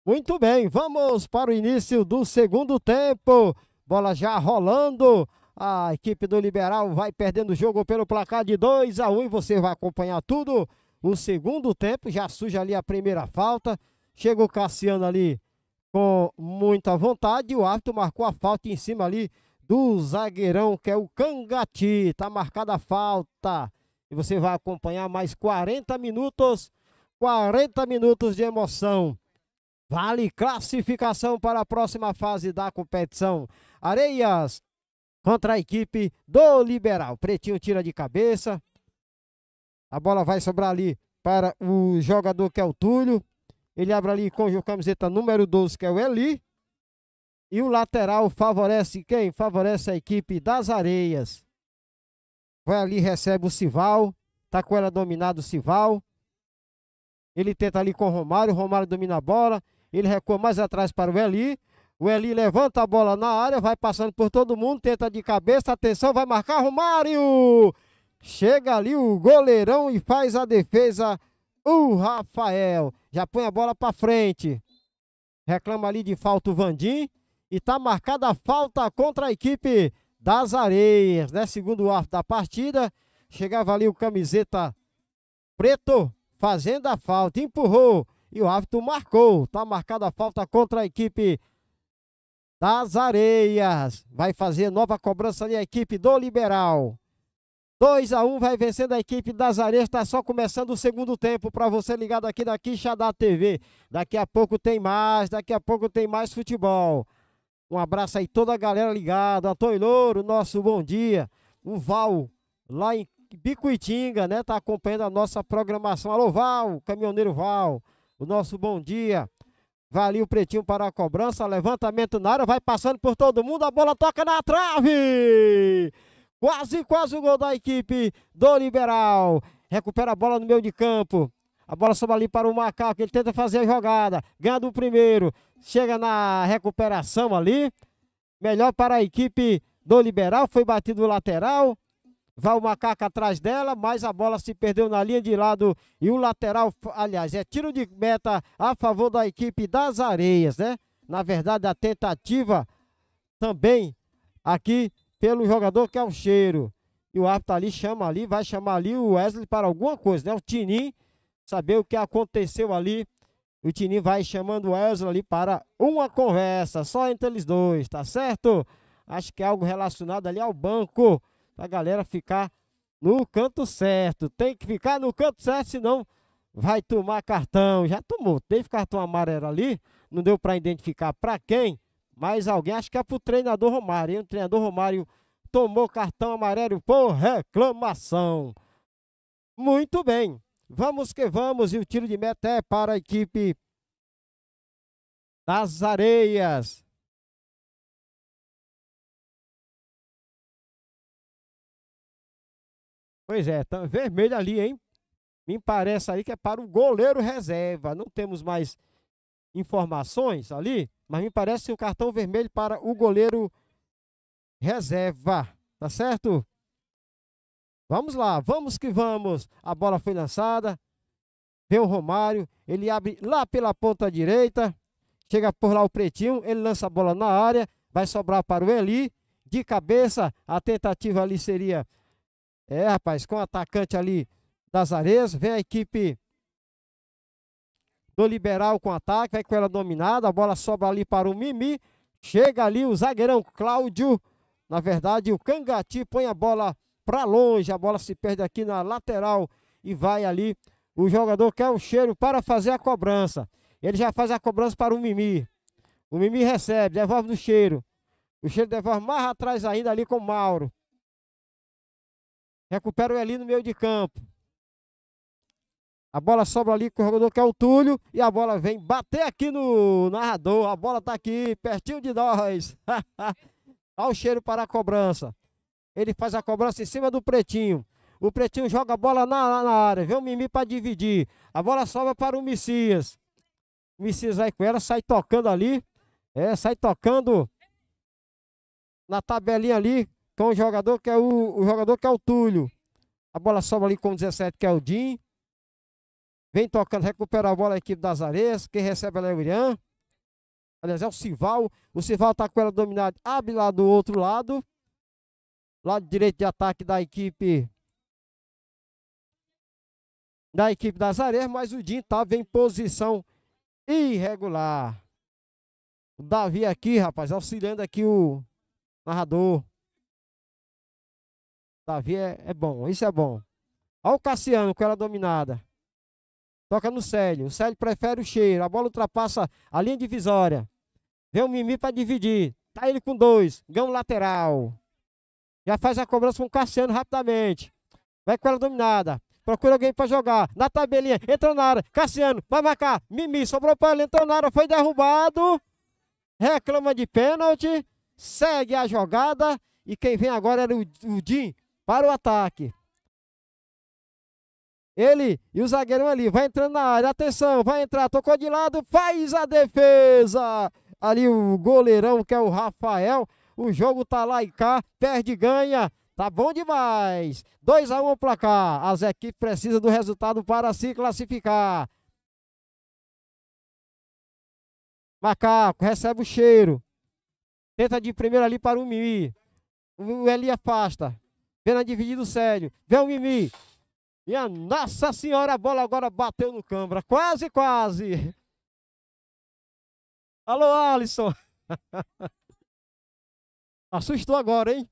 Muito bem, vamos para o início do segundo tempo. Bola já rolando. A equipe do Liberal vai perdendo o jogo pelo placar de 2 a 1 um, e você vai acompanhar tudo o segundo tempo. Já suja ali a primeira falta. Chega o Cassiano ali com muita vontade. O árbitro marcou a falta em cima ali do zagueirão, que é o Cangati. Tá marcada a falta. E você vai acompanhar mais 40 minutos. 40 minutos de emoção. Vale classificação para a próxima fase da competição. Areias contra a equipe do Liberal. Pretinho tira de cabeça. A bola vai sobrar ali para o jogador que é o Túlio. Ele abre ali com o camiseta número 12, que é o Eli. E o lateral favorece quem? Favorece a equipe das Areias. Vai ali, recebe o Sival. Tá com ela dominado o Sival. Ele tenta ali com o Romário. O Romário domina a bola. Ele recua mais atrás para o Eli. O Eli levanta a bola na área, vai passando por todo mundo, tenta de cabeça, atenção, vai marcar Romário! Chega ali o goleirão e faz a defesa. O Rafael já põe a bola para frente. Reclama ali de falta o Vandim. E tá marcada a falta contra a equipe das Areias, né? Segundo o da partida, chegava ali o camiseta preto fazendo a falta, empurrou e o árbitro marcou. Tá marcada a falta contra a equipe das Areias. Vai fazer nova cobrança ali a equipe do Liberal. 2 a 1 um, vai vencendo a equipe das Areias. Está só começando o segundo tempo para você ligado aqui da Quixadá TV. Daqui a pouco tem mais, daqui a pouco tem mais futebol. Um abraço aí toda a galera ligada. Antônio Louro, nosso bom dia. O Val lá em Bicuitinga, né? Tá acompanhando a nossa programação. Alô, Val, caminhoneiro Val. O nosso bom dia. Vai ali o Pretinho para a cobrança, levantamento na área, vai passando por todo mundo, a bola toca na trave! Quase, quase o gol da equipe do Liberal. Recupera a bola no meio de campo. A bola sobe ali para o Macaco, ele tenta fazer a jogada, ganha do primeiro, chega na recuperação ali. Melhor para a equipe do Liberal, foi batido o lateral, Vai o macaco atrás dela, mas a bola se perdeu na linha de lado e o lateral, aliás, é tiro de meta a favor da equipe das Areias, né? Na verdade, a tentativa também aqui pelo jogador que é o cheiro. E o árbitro ali chama ali, vai chamar ali o Wesley para alguma coisa, né? O Tinim, saber o que aconteceu ali. O Tinim vai chamando o Wesley ali para uma conversa, só entre eles dois, tá certo? Acho que é algo relacionado ali ao banco para a galera ficar no canto certo. Tem que ficar no canto certo, senão vai tomar cartão. Já tomou, teve cartão amarelo ali, não deu para identificar para quem, mas alguém, acho que é para o treinador Romário. Hein? O treinador Romário tomou cartão amarelo por reclamação. Muito bem, vamos que vamos. E o tiro de meta é para a equipe das Areias. Pois é, tá vermelho ali, hein? Me parece aí que é para o goleiro reserva. Não temos mais informações ali, mas me parece que o cartão vermelho para o goleiro reserva. Tá certo? Vamos lá, vamos que vamos. A bola foi lançada. Vem o Romário. Ele abre lá pela ponta direita. Chega por lá o Pretinho. Ele lança a bola na área. Vai sobrar para o Eli. De cabeça, a tentativa ali seria é, rapaz, com o atacante ali das areias. Vem a equipe do Liberal com ataque. Vai com ela dominada. A bola sobra ali para o Mimi. Chega ali o zagueirão Cláudio. Na verdade, o Cangati põe a bola para longe. A bola se perde aqui na lateral e vai ali. O jogador quer é o cheiro para fazer a cobrança. Ele já faz a cobrança para o Mimi. O Mimi recebe, devolve no cheiro. O cheiro devolve mais atrás ainda ali com o Mauro. Recupera o Elino no meio de campo. A bola sobra ali com o jogador que é o Túlio. E a bola vem bater aqui no narrador. A bola tá aqui, pertinho de nós. Olha o cheiro para a cobrança. Ele faz a cobrança em cima do Pretinho. O Pretinho joga a bola na, na área. Vem o Mimi para dividir. A bola sobra para o Messias. O Messias vai com ela, sai tocando ali. É, sai tocando na tabelinha ali com o jogador que é o, o jogador que é o Túlio. A bola sobe ali com o 17, que é o Din. Vem tocando, recupera a bola a equipe das areias. Quem recebe ela é o Irã. Aliás, é o Sival. O Sival tá com ela dominada. Abre lá do outro lado. Lado direito de ataque da equipe. Da equipe das areias. Mas o Din tava tá, em posição irregular. O Davi aqui, rapaz, auxiliando aqui o narrador. Davi é, é bom, isso é bom. Olha o Cassiano com ela dominada. Toca no Célio. O Célio prefere o cheiro. A bola ultrapassa a linha divisória. Vem o Mimi para dividir. Tá ele com dois. Ganha lateral. Já faz a cobrança com o Cassiano rapidamente. Vai com ela dominada. Procura alguém para jogar. Na tabelinha. Entrou na área. Cassiano. Vai marcar. Mimi. Sobrou para ele. Entrou na área. Foi derrubado. Reclama de pênalti. Segue a jogada. E quem vem agora era o, o para o ataque. Ele e o zagueirão ali, vai entrando na área, atenção, vai entrar, tocou de lado, faz a defesa. Ali o goleirão que é o Rafael, o jogo tá lá e cá, perde e ganha. Tá bom demais. 2 a 1 um o placar. As equipes precisam do resultado para se classificar. Macaco recebe o cheiro. Tenta de primeira ali para o Mimi. O Eli afasta. Vem na dividida o Vem o Mimi. E a Nossa Senhora, a bola agora bateu no Cambra. Quase, quase. Alô, Alisson.
Assustou agora, hein?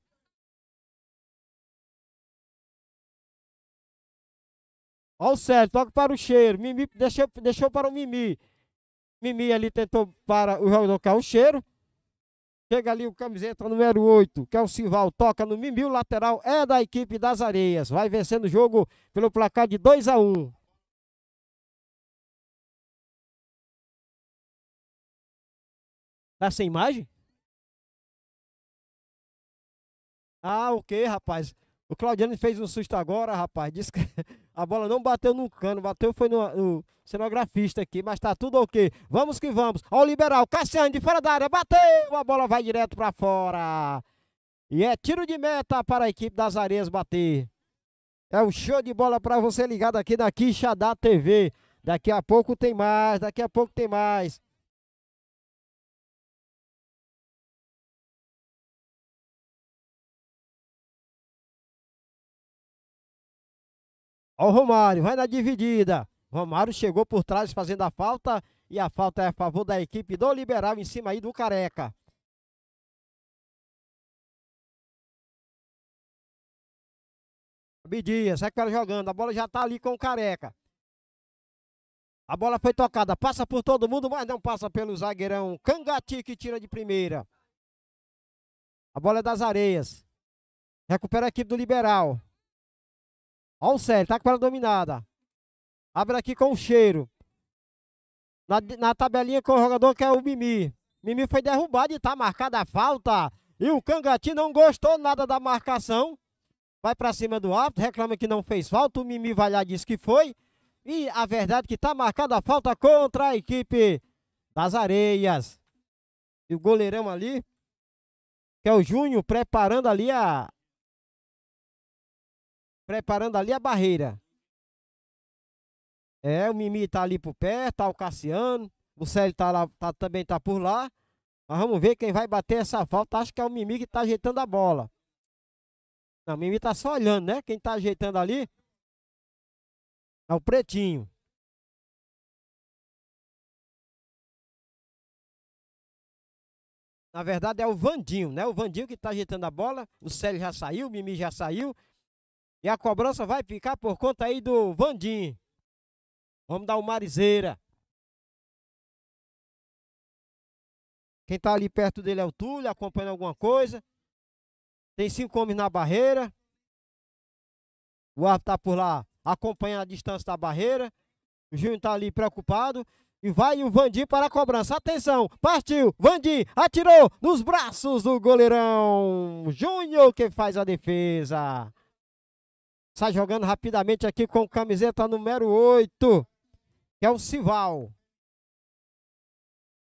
Olha o Sérgio, toca para o cheiro. Mimi deixou, deixou para o Mimi. Mimi ali tentou para o jogador cá é o cheiro. Chega ali o camiseta número 8, que é o Sival, toca no Mimil, lateral é da equipe das Areias. Vai vencendo o jogo pelo placar de 2 a 1.
Tá sem imagem?
Ah, o okay, que, rapaz? O Claudiano fez um susto agora, rapaz. Disse que a bola não bateu no cano, bateu foi no, no cenografista aqui, mas tá tudo ok. Vamos que vamos. Ao liberal, Cassiano de fora da área, bateu, a bola vai direto para fora. E é tiro de meta para a equipe das Areias bater. É o um show de bola para você ligado aqui na Quixadá TV. Daqui a pouco tem mais, daqui a pouco tem mais. Olha o Romário, vai na dividida. Romário chegou por trás fazendo a falta. E a falta é a favor da equipe do Liberal em cima aí do Careca.
Bidias, é ela tá
jogando. A bola já está ali com o Careca. A bola foi tocada. Passa por todo mundo, mas não passa pelo zagueirão. Cangati que tira de primeira. A bola é das areias. Recupera a equipe do Liberal. Olha o Célio, tá com ela dominada. Abre aqui com o cheiro. Na, na tabelinha com o jogador que é o Mimi. Mimi foi derrubado e tá marcada a falta. E o Cangati não gostou nada da marcação. Vai para cima do árbitro, reclama que não fez falta. O Mimi vai lá e diz que foi. E a verdade é que tá marcada a falta contra a equipe das Areias. E o goleirão ali, que é o Júnior, preparando ali a, preparando ali a barreira. É, o Mimi tá ali por pé, tá o Cassiano, o Célio tá lá, tá, também tá por lá. Mas vamos ver quem vai bater essa falta. Acho que é o Mimi que tá ajeitando a bola. Não, o Mimi tá só olhando, né? Quem tá ajeitando ali
é o Pretinho.
Na verdade é o Vandinho, né? O Vandinho que tá ajeitando a bola. O Célio já saiu, o Mimi já saiu. E a cobrança vai ficar por conta aí do Vandim. Vamos dar o Marizeira.
Quem está ali perto dele é o Túlio, acompanhando alguma coisa.
Tem cinco homens na barreira. O árbitro está por lá acompanhando a distância da barreira. O Júnior está ali preocupado. E vai o Vandim para a cobrança. Atenção, partiu. Vandim atirou nos braços do goleirão. Júnior que faz a defesa. Sai jogando rapidamente aqui com camiseta número 8, que é o Sival.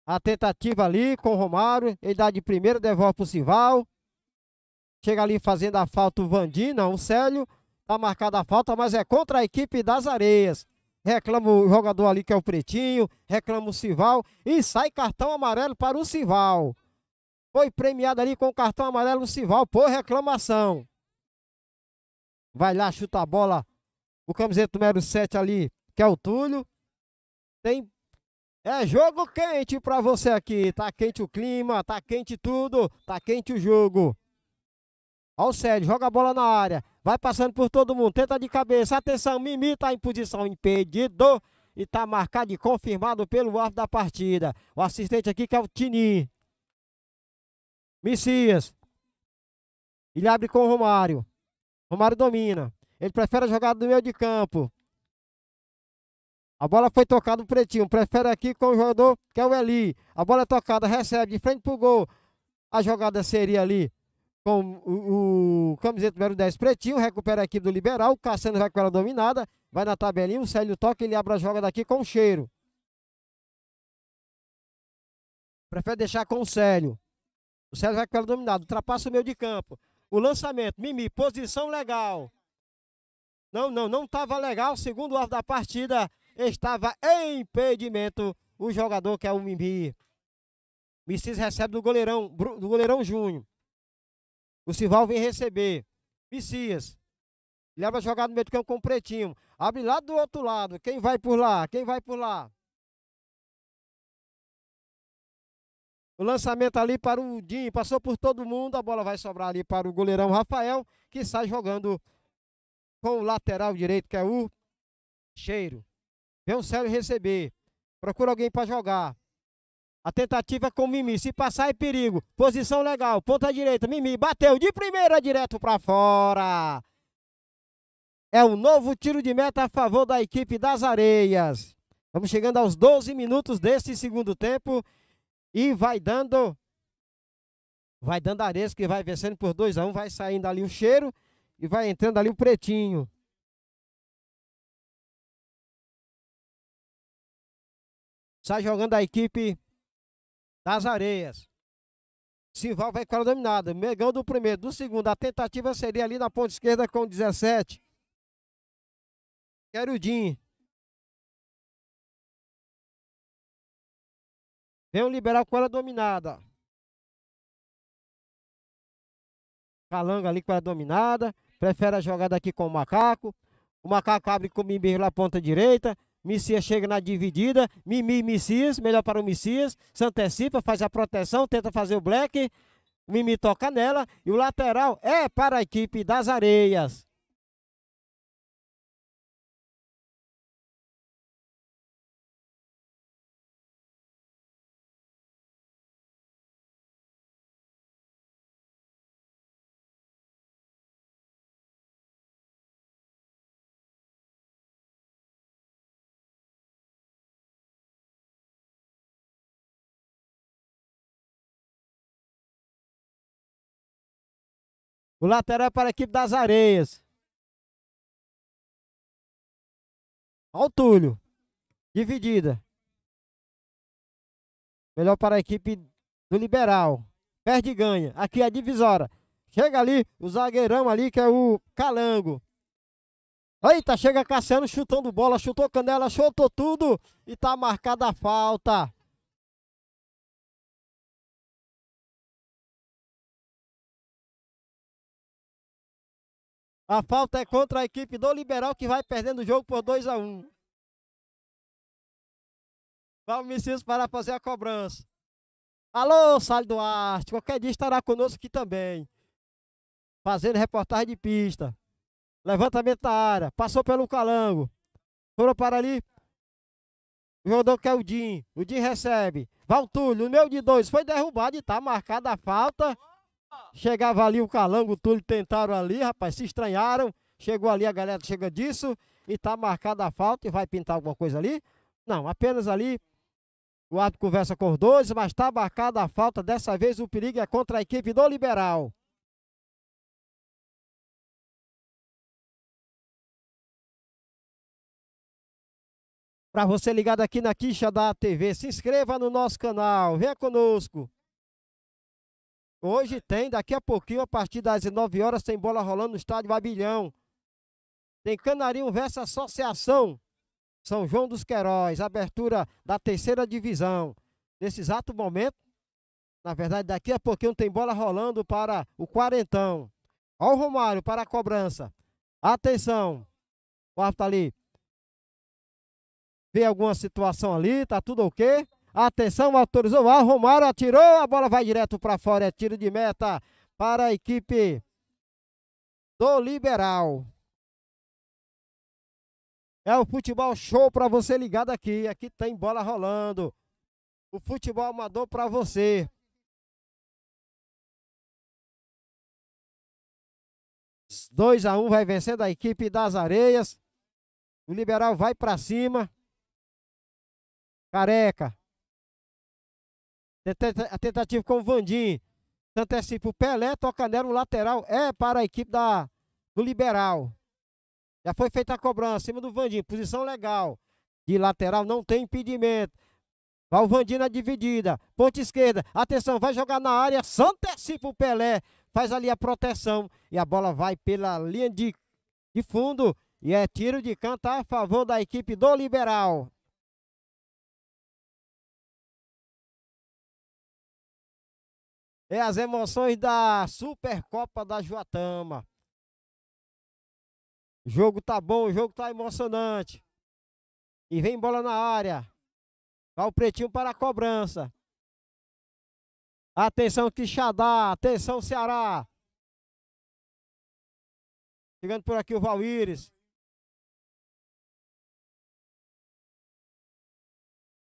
A tentativa ali com o Romário. Ele dá de primeira, devolve para o Sival. Chega ali fazendo a falta o Vandina, o Célio. Tá marcada a falta, mas é contra a equipe das areias. Reclama o jogador ali que é o Pretinho, reclama o Sival e sai cartão amarelo para o Sival. Foi premiado ali com o cartão amarelo o Sival por reclamação. Vai lá, chuta a bola. O camiseta número 7 ali, que é o Túlio. Tem é jogo quente para você aqui. Tá quente o clima, tá quente tudo, tá quente o jogo. Olha o Célio, joga a bola na área. Vai passando por todo mundo, tenta de cabeça. Atenção, Mimi tá em posição impedido. E tá marcado e confirmado pelo árbitro da partida. O assistente aqui que é o Tini. Messias. Ele abre com o Romário. Romário domina. Ele prefere a jogada do meio de campo. A bola foi tocada no Pretinho. Prefere aqui com o jogador que é o Eli. A bola é tocada, recebe de frente pro gol. A jogada seria ali com o, o camiseta número 10 Pretinho. Recupera aqui do Liberal. Cassiano vai com ela dominada. Vai na tabelinha. O Célio toca. Ele abre a jogada aqui com cheiro. Prefere deixar com o Célio. O Célio vai com ela dominada. Ultrapassa o meio de campo. O lançamento, Mimi, posição legal. Não, não, não estava legal. Segundo o árbitro da partida, estava em impedimento o jogador que é o Mimi. Messias recebe do goleirão, do goleirão Júnior. O Sival vem receber. Messias. Leva a jogada no meio do campo com o Pretinho. Abre lá do outro lado. Quem vai por lá? Quem vai por lá? O lançamento ali para o Dinho, passou por todo mundo, a bola vai sobrar ali para o goleirão Rafael, que sai jogando com o lateral direito, que é o Cheiro. Vem o Célio receber, procura alguém para jogar. A tentativa com o Mimi, se passar é perigo. Posição legal, ponta direita, Mimi bateu de primeira direto para fora. É um novo tiro de meta a favor da equipe das Areias. Vamos chegando aos 12 minutos deste segundo tempo. E vai dando. Vai dando Ares que vai vencendo por 2 a 1 um, vai saindo ali o cheiro e vai entrando ali o pretinho. Sai jogando a equipe das areias. Sival vai com a dominada. Megão do primeiro, do segundo. A tentativa seria ali na ponta esquerda com 17.
Querudinho. o liberal com ela dominada.
Calanga ali com ela dominada. Prefere a jogada aqui com o macaco. O macaco abre com o Mimi na ponta direita. Messias chega na dividida. Mimi Messias, melhor para o Messias. Se antecipa, faz a proteção, tenta fazer o black. Mimi toca nela. E o lateral é para a equipe das areias.
O lateral é para a equipe das Areias. Olha o Túlio. Dividida.
Melhor para a equipe do Liberal. Perde e ganha. Aqui é a divisória. Chega ali o zagueirão ali, que é o Calango. Eita, chega Cassiano chutando bola, chutou canela, chutou tudo. E tá marcada a falta.
A falta é contra a equipe do Liberal, que
vai perdendo o jogo por 2 a 1 um. Valmicis para fazer a cobrança. Alô, Salles Duarte, qualquer dia estará conosco aqui também. Fazendo reportagem de pista. Levantamento da área. Passou pelo calango. Foram para ali. O jogador que é o Din. O Din recebe. Valtúlio, no meio de dois. Foi derrubado e está marcada a falta. Chegava ali o Calango, o Túlio tentaram ali, rapaz, se estranharam. Chegou ali, a galera chega disso. E tá marcada a falta e vai pintar alguma coisa ali? Não, apenas ali o árbitro conversa com os dois, mas está marcada a falta. Dessa vez o perigo é contra a equipe do Liberal. Para você ligado aqui na Quixa da TV, se inscreva no nosso canal, venha conosco. Hoje tem, daqui a pouquinho, a partir das 9 horas, tem bola rolando no estádio Babilhão. Tem Canarinho versus Associação. São João dos Queiroz, abertura da terceira divisão. Nesse exato momento, na verdade, daqui a pouquinho tem bola rolando para o quarentão. Olha o Romário para a cobrança. Atenção. O árbitro ali. Vê alguma situação ali, tá tudo ok? Atenção, autorizou. Arrumaram, atirou. A bola vai direto para fora. É tiro de meta para a equipe do Liberal. É o futebol show para você ligado aqui. Aqui tem bola rolando. O futebol amador para você. Dois a um vai vencendo a equipe das Areias. O Liberal vai para cima. Careca a tentativa com o Vandim. Tanto é assim, o Pelé, toca nela, o lateral é para a equipe da, do Liberal. Já foi feita a cobrança, acima do Vandim, posição legal. De lateral não tem impedimento. Vai o Vandim na dividida, ponte esquerda, atenção, vai jogar na área, Santa antecipa é o Pelé, faz ali a proteção e a bola vai pela linha de, de fundo e é tiro de canto a favor da equipe do Liberal.
É as emoções da
Supercopa da Juatama. O jogo tá bom, o jogo tá emocionante. E vem bola na área. Vai o Pretinho para a cobrança. Atenção Quixadá, atenção Ceará.
Chegando por aqui o Valíris.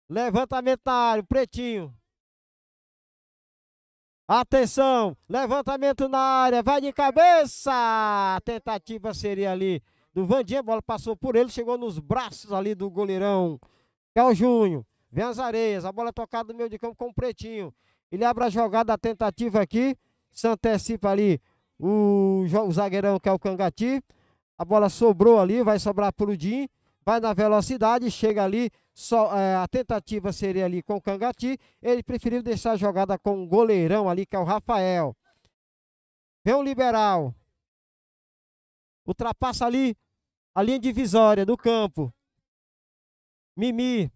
Levantamento na
área, o Pretinho. Atenção, levantamento na área, vai de cabeça. A tentativa seria ali do Vandinha, a bola passou por ele, chegou nos braços ali do goleirão. Que é o Júnior, vem as areias, a bola é tocada no meio de campo com o Pretinho. Ele abre a jogada, a tentativa aqui, se antecipa ali o, o zagueirão que é o Cangati. A bola sobrou ali, vai sobrar para o Din, vai na velocidade, chega ali, só, é, a tentativa seria ali com o Cangati. Ele preferiu deixar a jogada com o um goleirão ali, que é o Rafael. Vem o liberal. Ultrapassa ali a linha divisória do campo. Mimi.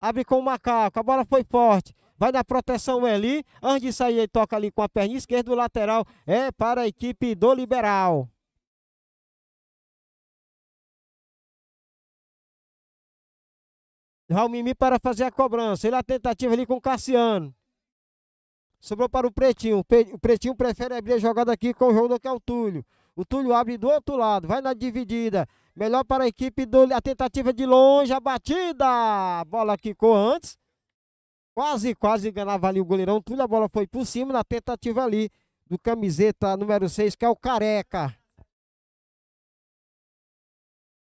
Abre com o macaco. A bola foi forte. Vai na proteção ali. Antes de sair, ele toca ali com a perna esquerda. O lateral é para a equipe do liberal.
Raulmimi para fazer a cobrança. Ele
a tentativa ali com o Cassiano. Sobrou para o Pretinho. O Pretinho prefere abrir a jogada aqui com o jogador que é o Túlio. O Túlio abre do outro lado. Vai na dividida. Melhor para a equipe do... A tentativa de longe. A batida. A bola quicou antes. Quase, quase enganava ali o goleirão. Túlio, a bola foi por cima na tentativa ali do camiseta número 6, que é o Careca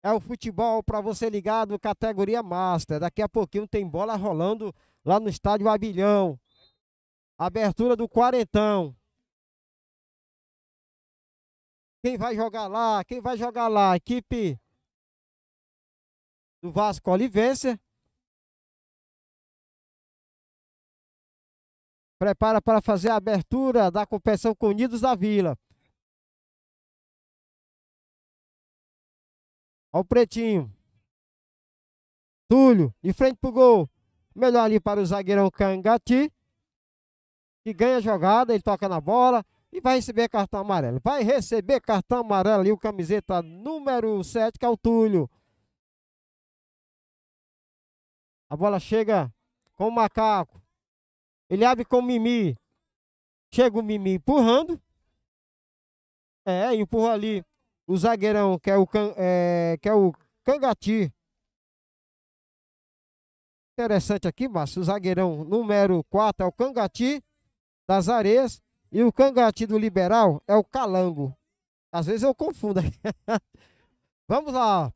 é o futebol para você ligado, categoria Master. Daqui a pouquinho tem bola rolando lá no estádio Abilhão. Abertura do quarentão. Quem vai jogar lá? Quem vai jogar lá? Equipe
do Vasco Olivense. Prepara para fazer a abertura da competição com Unidos da Vila.
Olha o pretinho. Túlio, de frente pro gol. Melhor ali para o zagueirão Cangati. Que ganha a jogada, ele toca na bola e vai receber cartão amarelo. Vai receber cartão amarelo ali o camiseta número 7, que é o Túlio. A bola chega com o macaco. Ele abre com o Mimi. Chega o Mimi empurrando. É, empurra ali o zagueirão, que é o, can, é, que é o Cangati. Interessante aqui, Márcio. O zagueirão número 4 é o Cangati das Areias. E o Cangati do Liberal é o Calango. Às vezes eu confundo aqui. Vamos lá.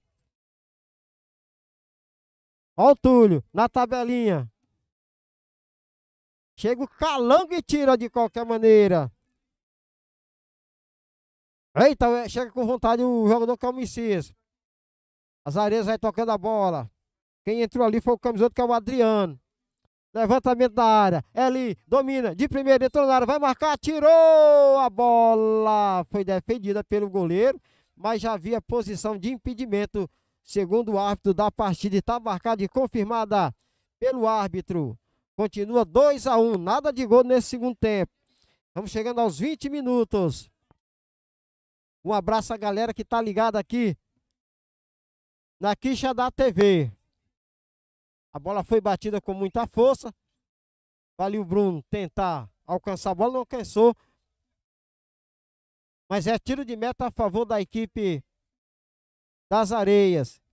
Olha o Túlio na tabelinha.
Chega o Calango e tira de qualquer maneira.
Eita, é, chega com vontade o jogador que as areias vai tocando a bola. Quem entrou ali foi o camisoto que é o Adriano. Levantamento da área. Eli domina de primeira, entrou na área, vai marcar, tirou a bola. Foi defendida pelo goleiro, mas já havia posição de impedimento, segundo o árbitro da partida. Está marcada e confirmada pelo árbitro. Continua 2 a 1 um, nada de gol nesse segundo tempo. Estamos chegando aos 20 minutos. Um abraço à galera que tá ligada aqui na quicha da TV. A bola foi batida com muita força. Valeu o Bruno tentar alcançar a bola, não alcançou. Mas é tiro de meta a favor da equipe das
Areias.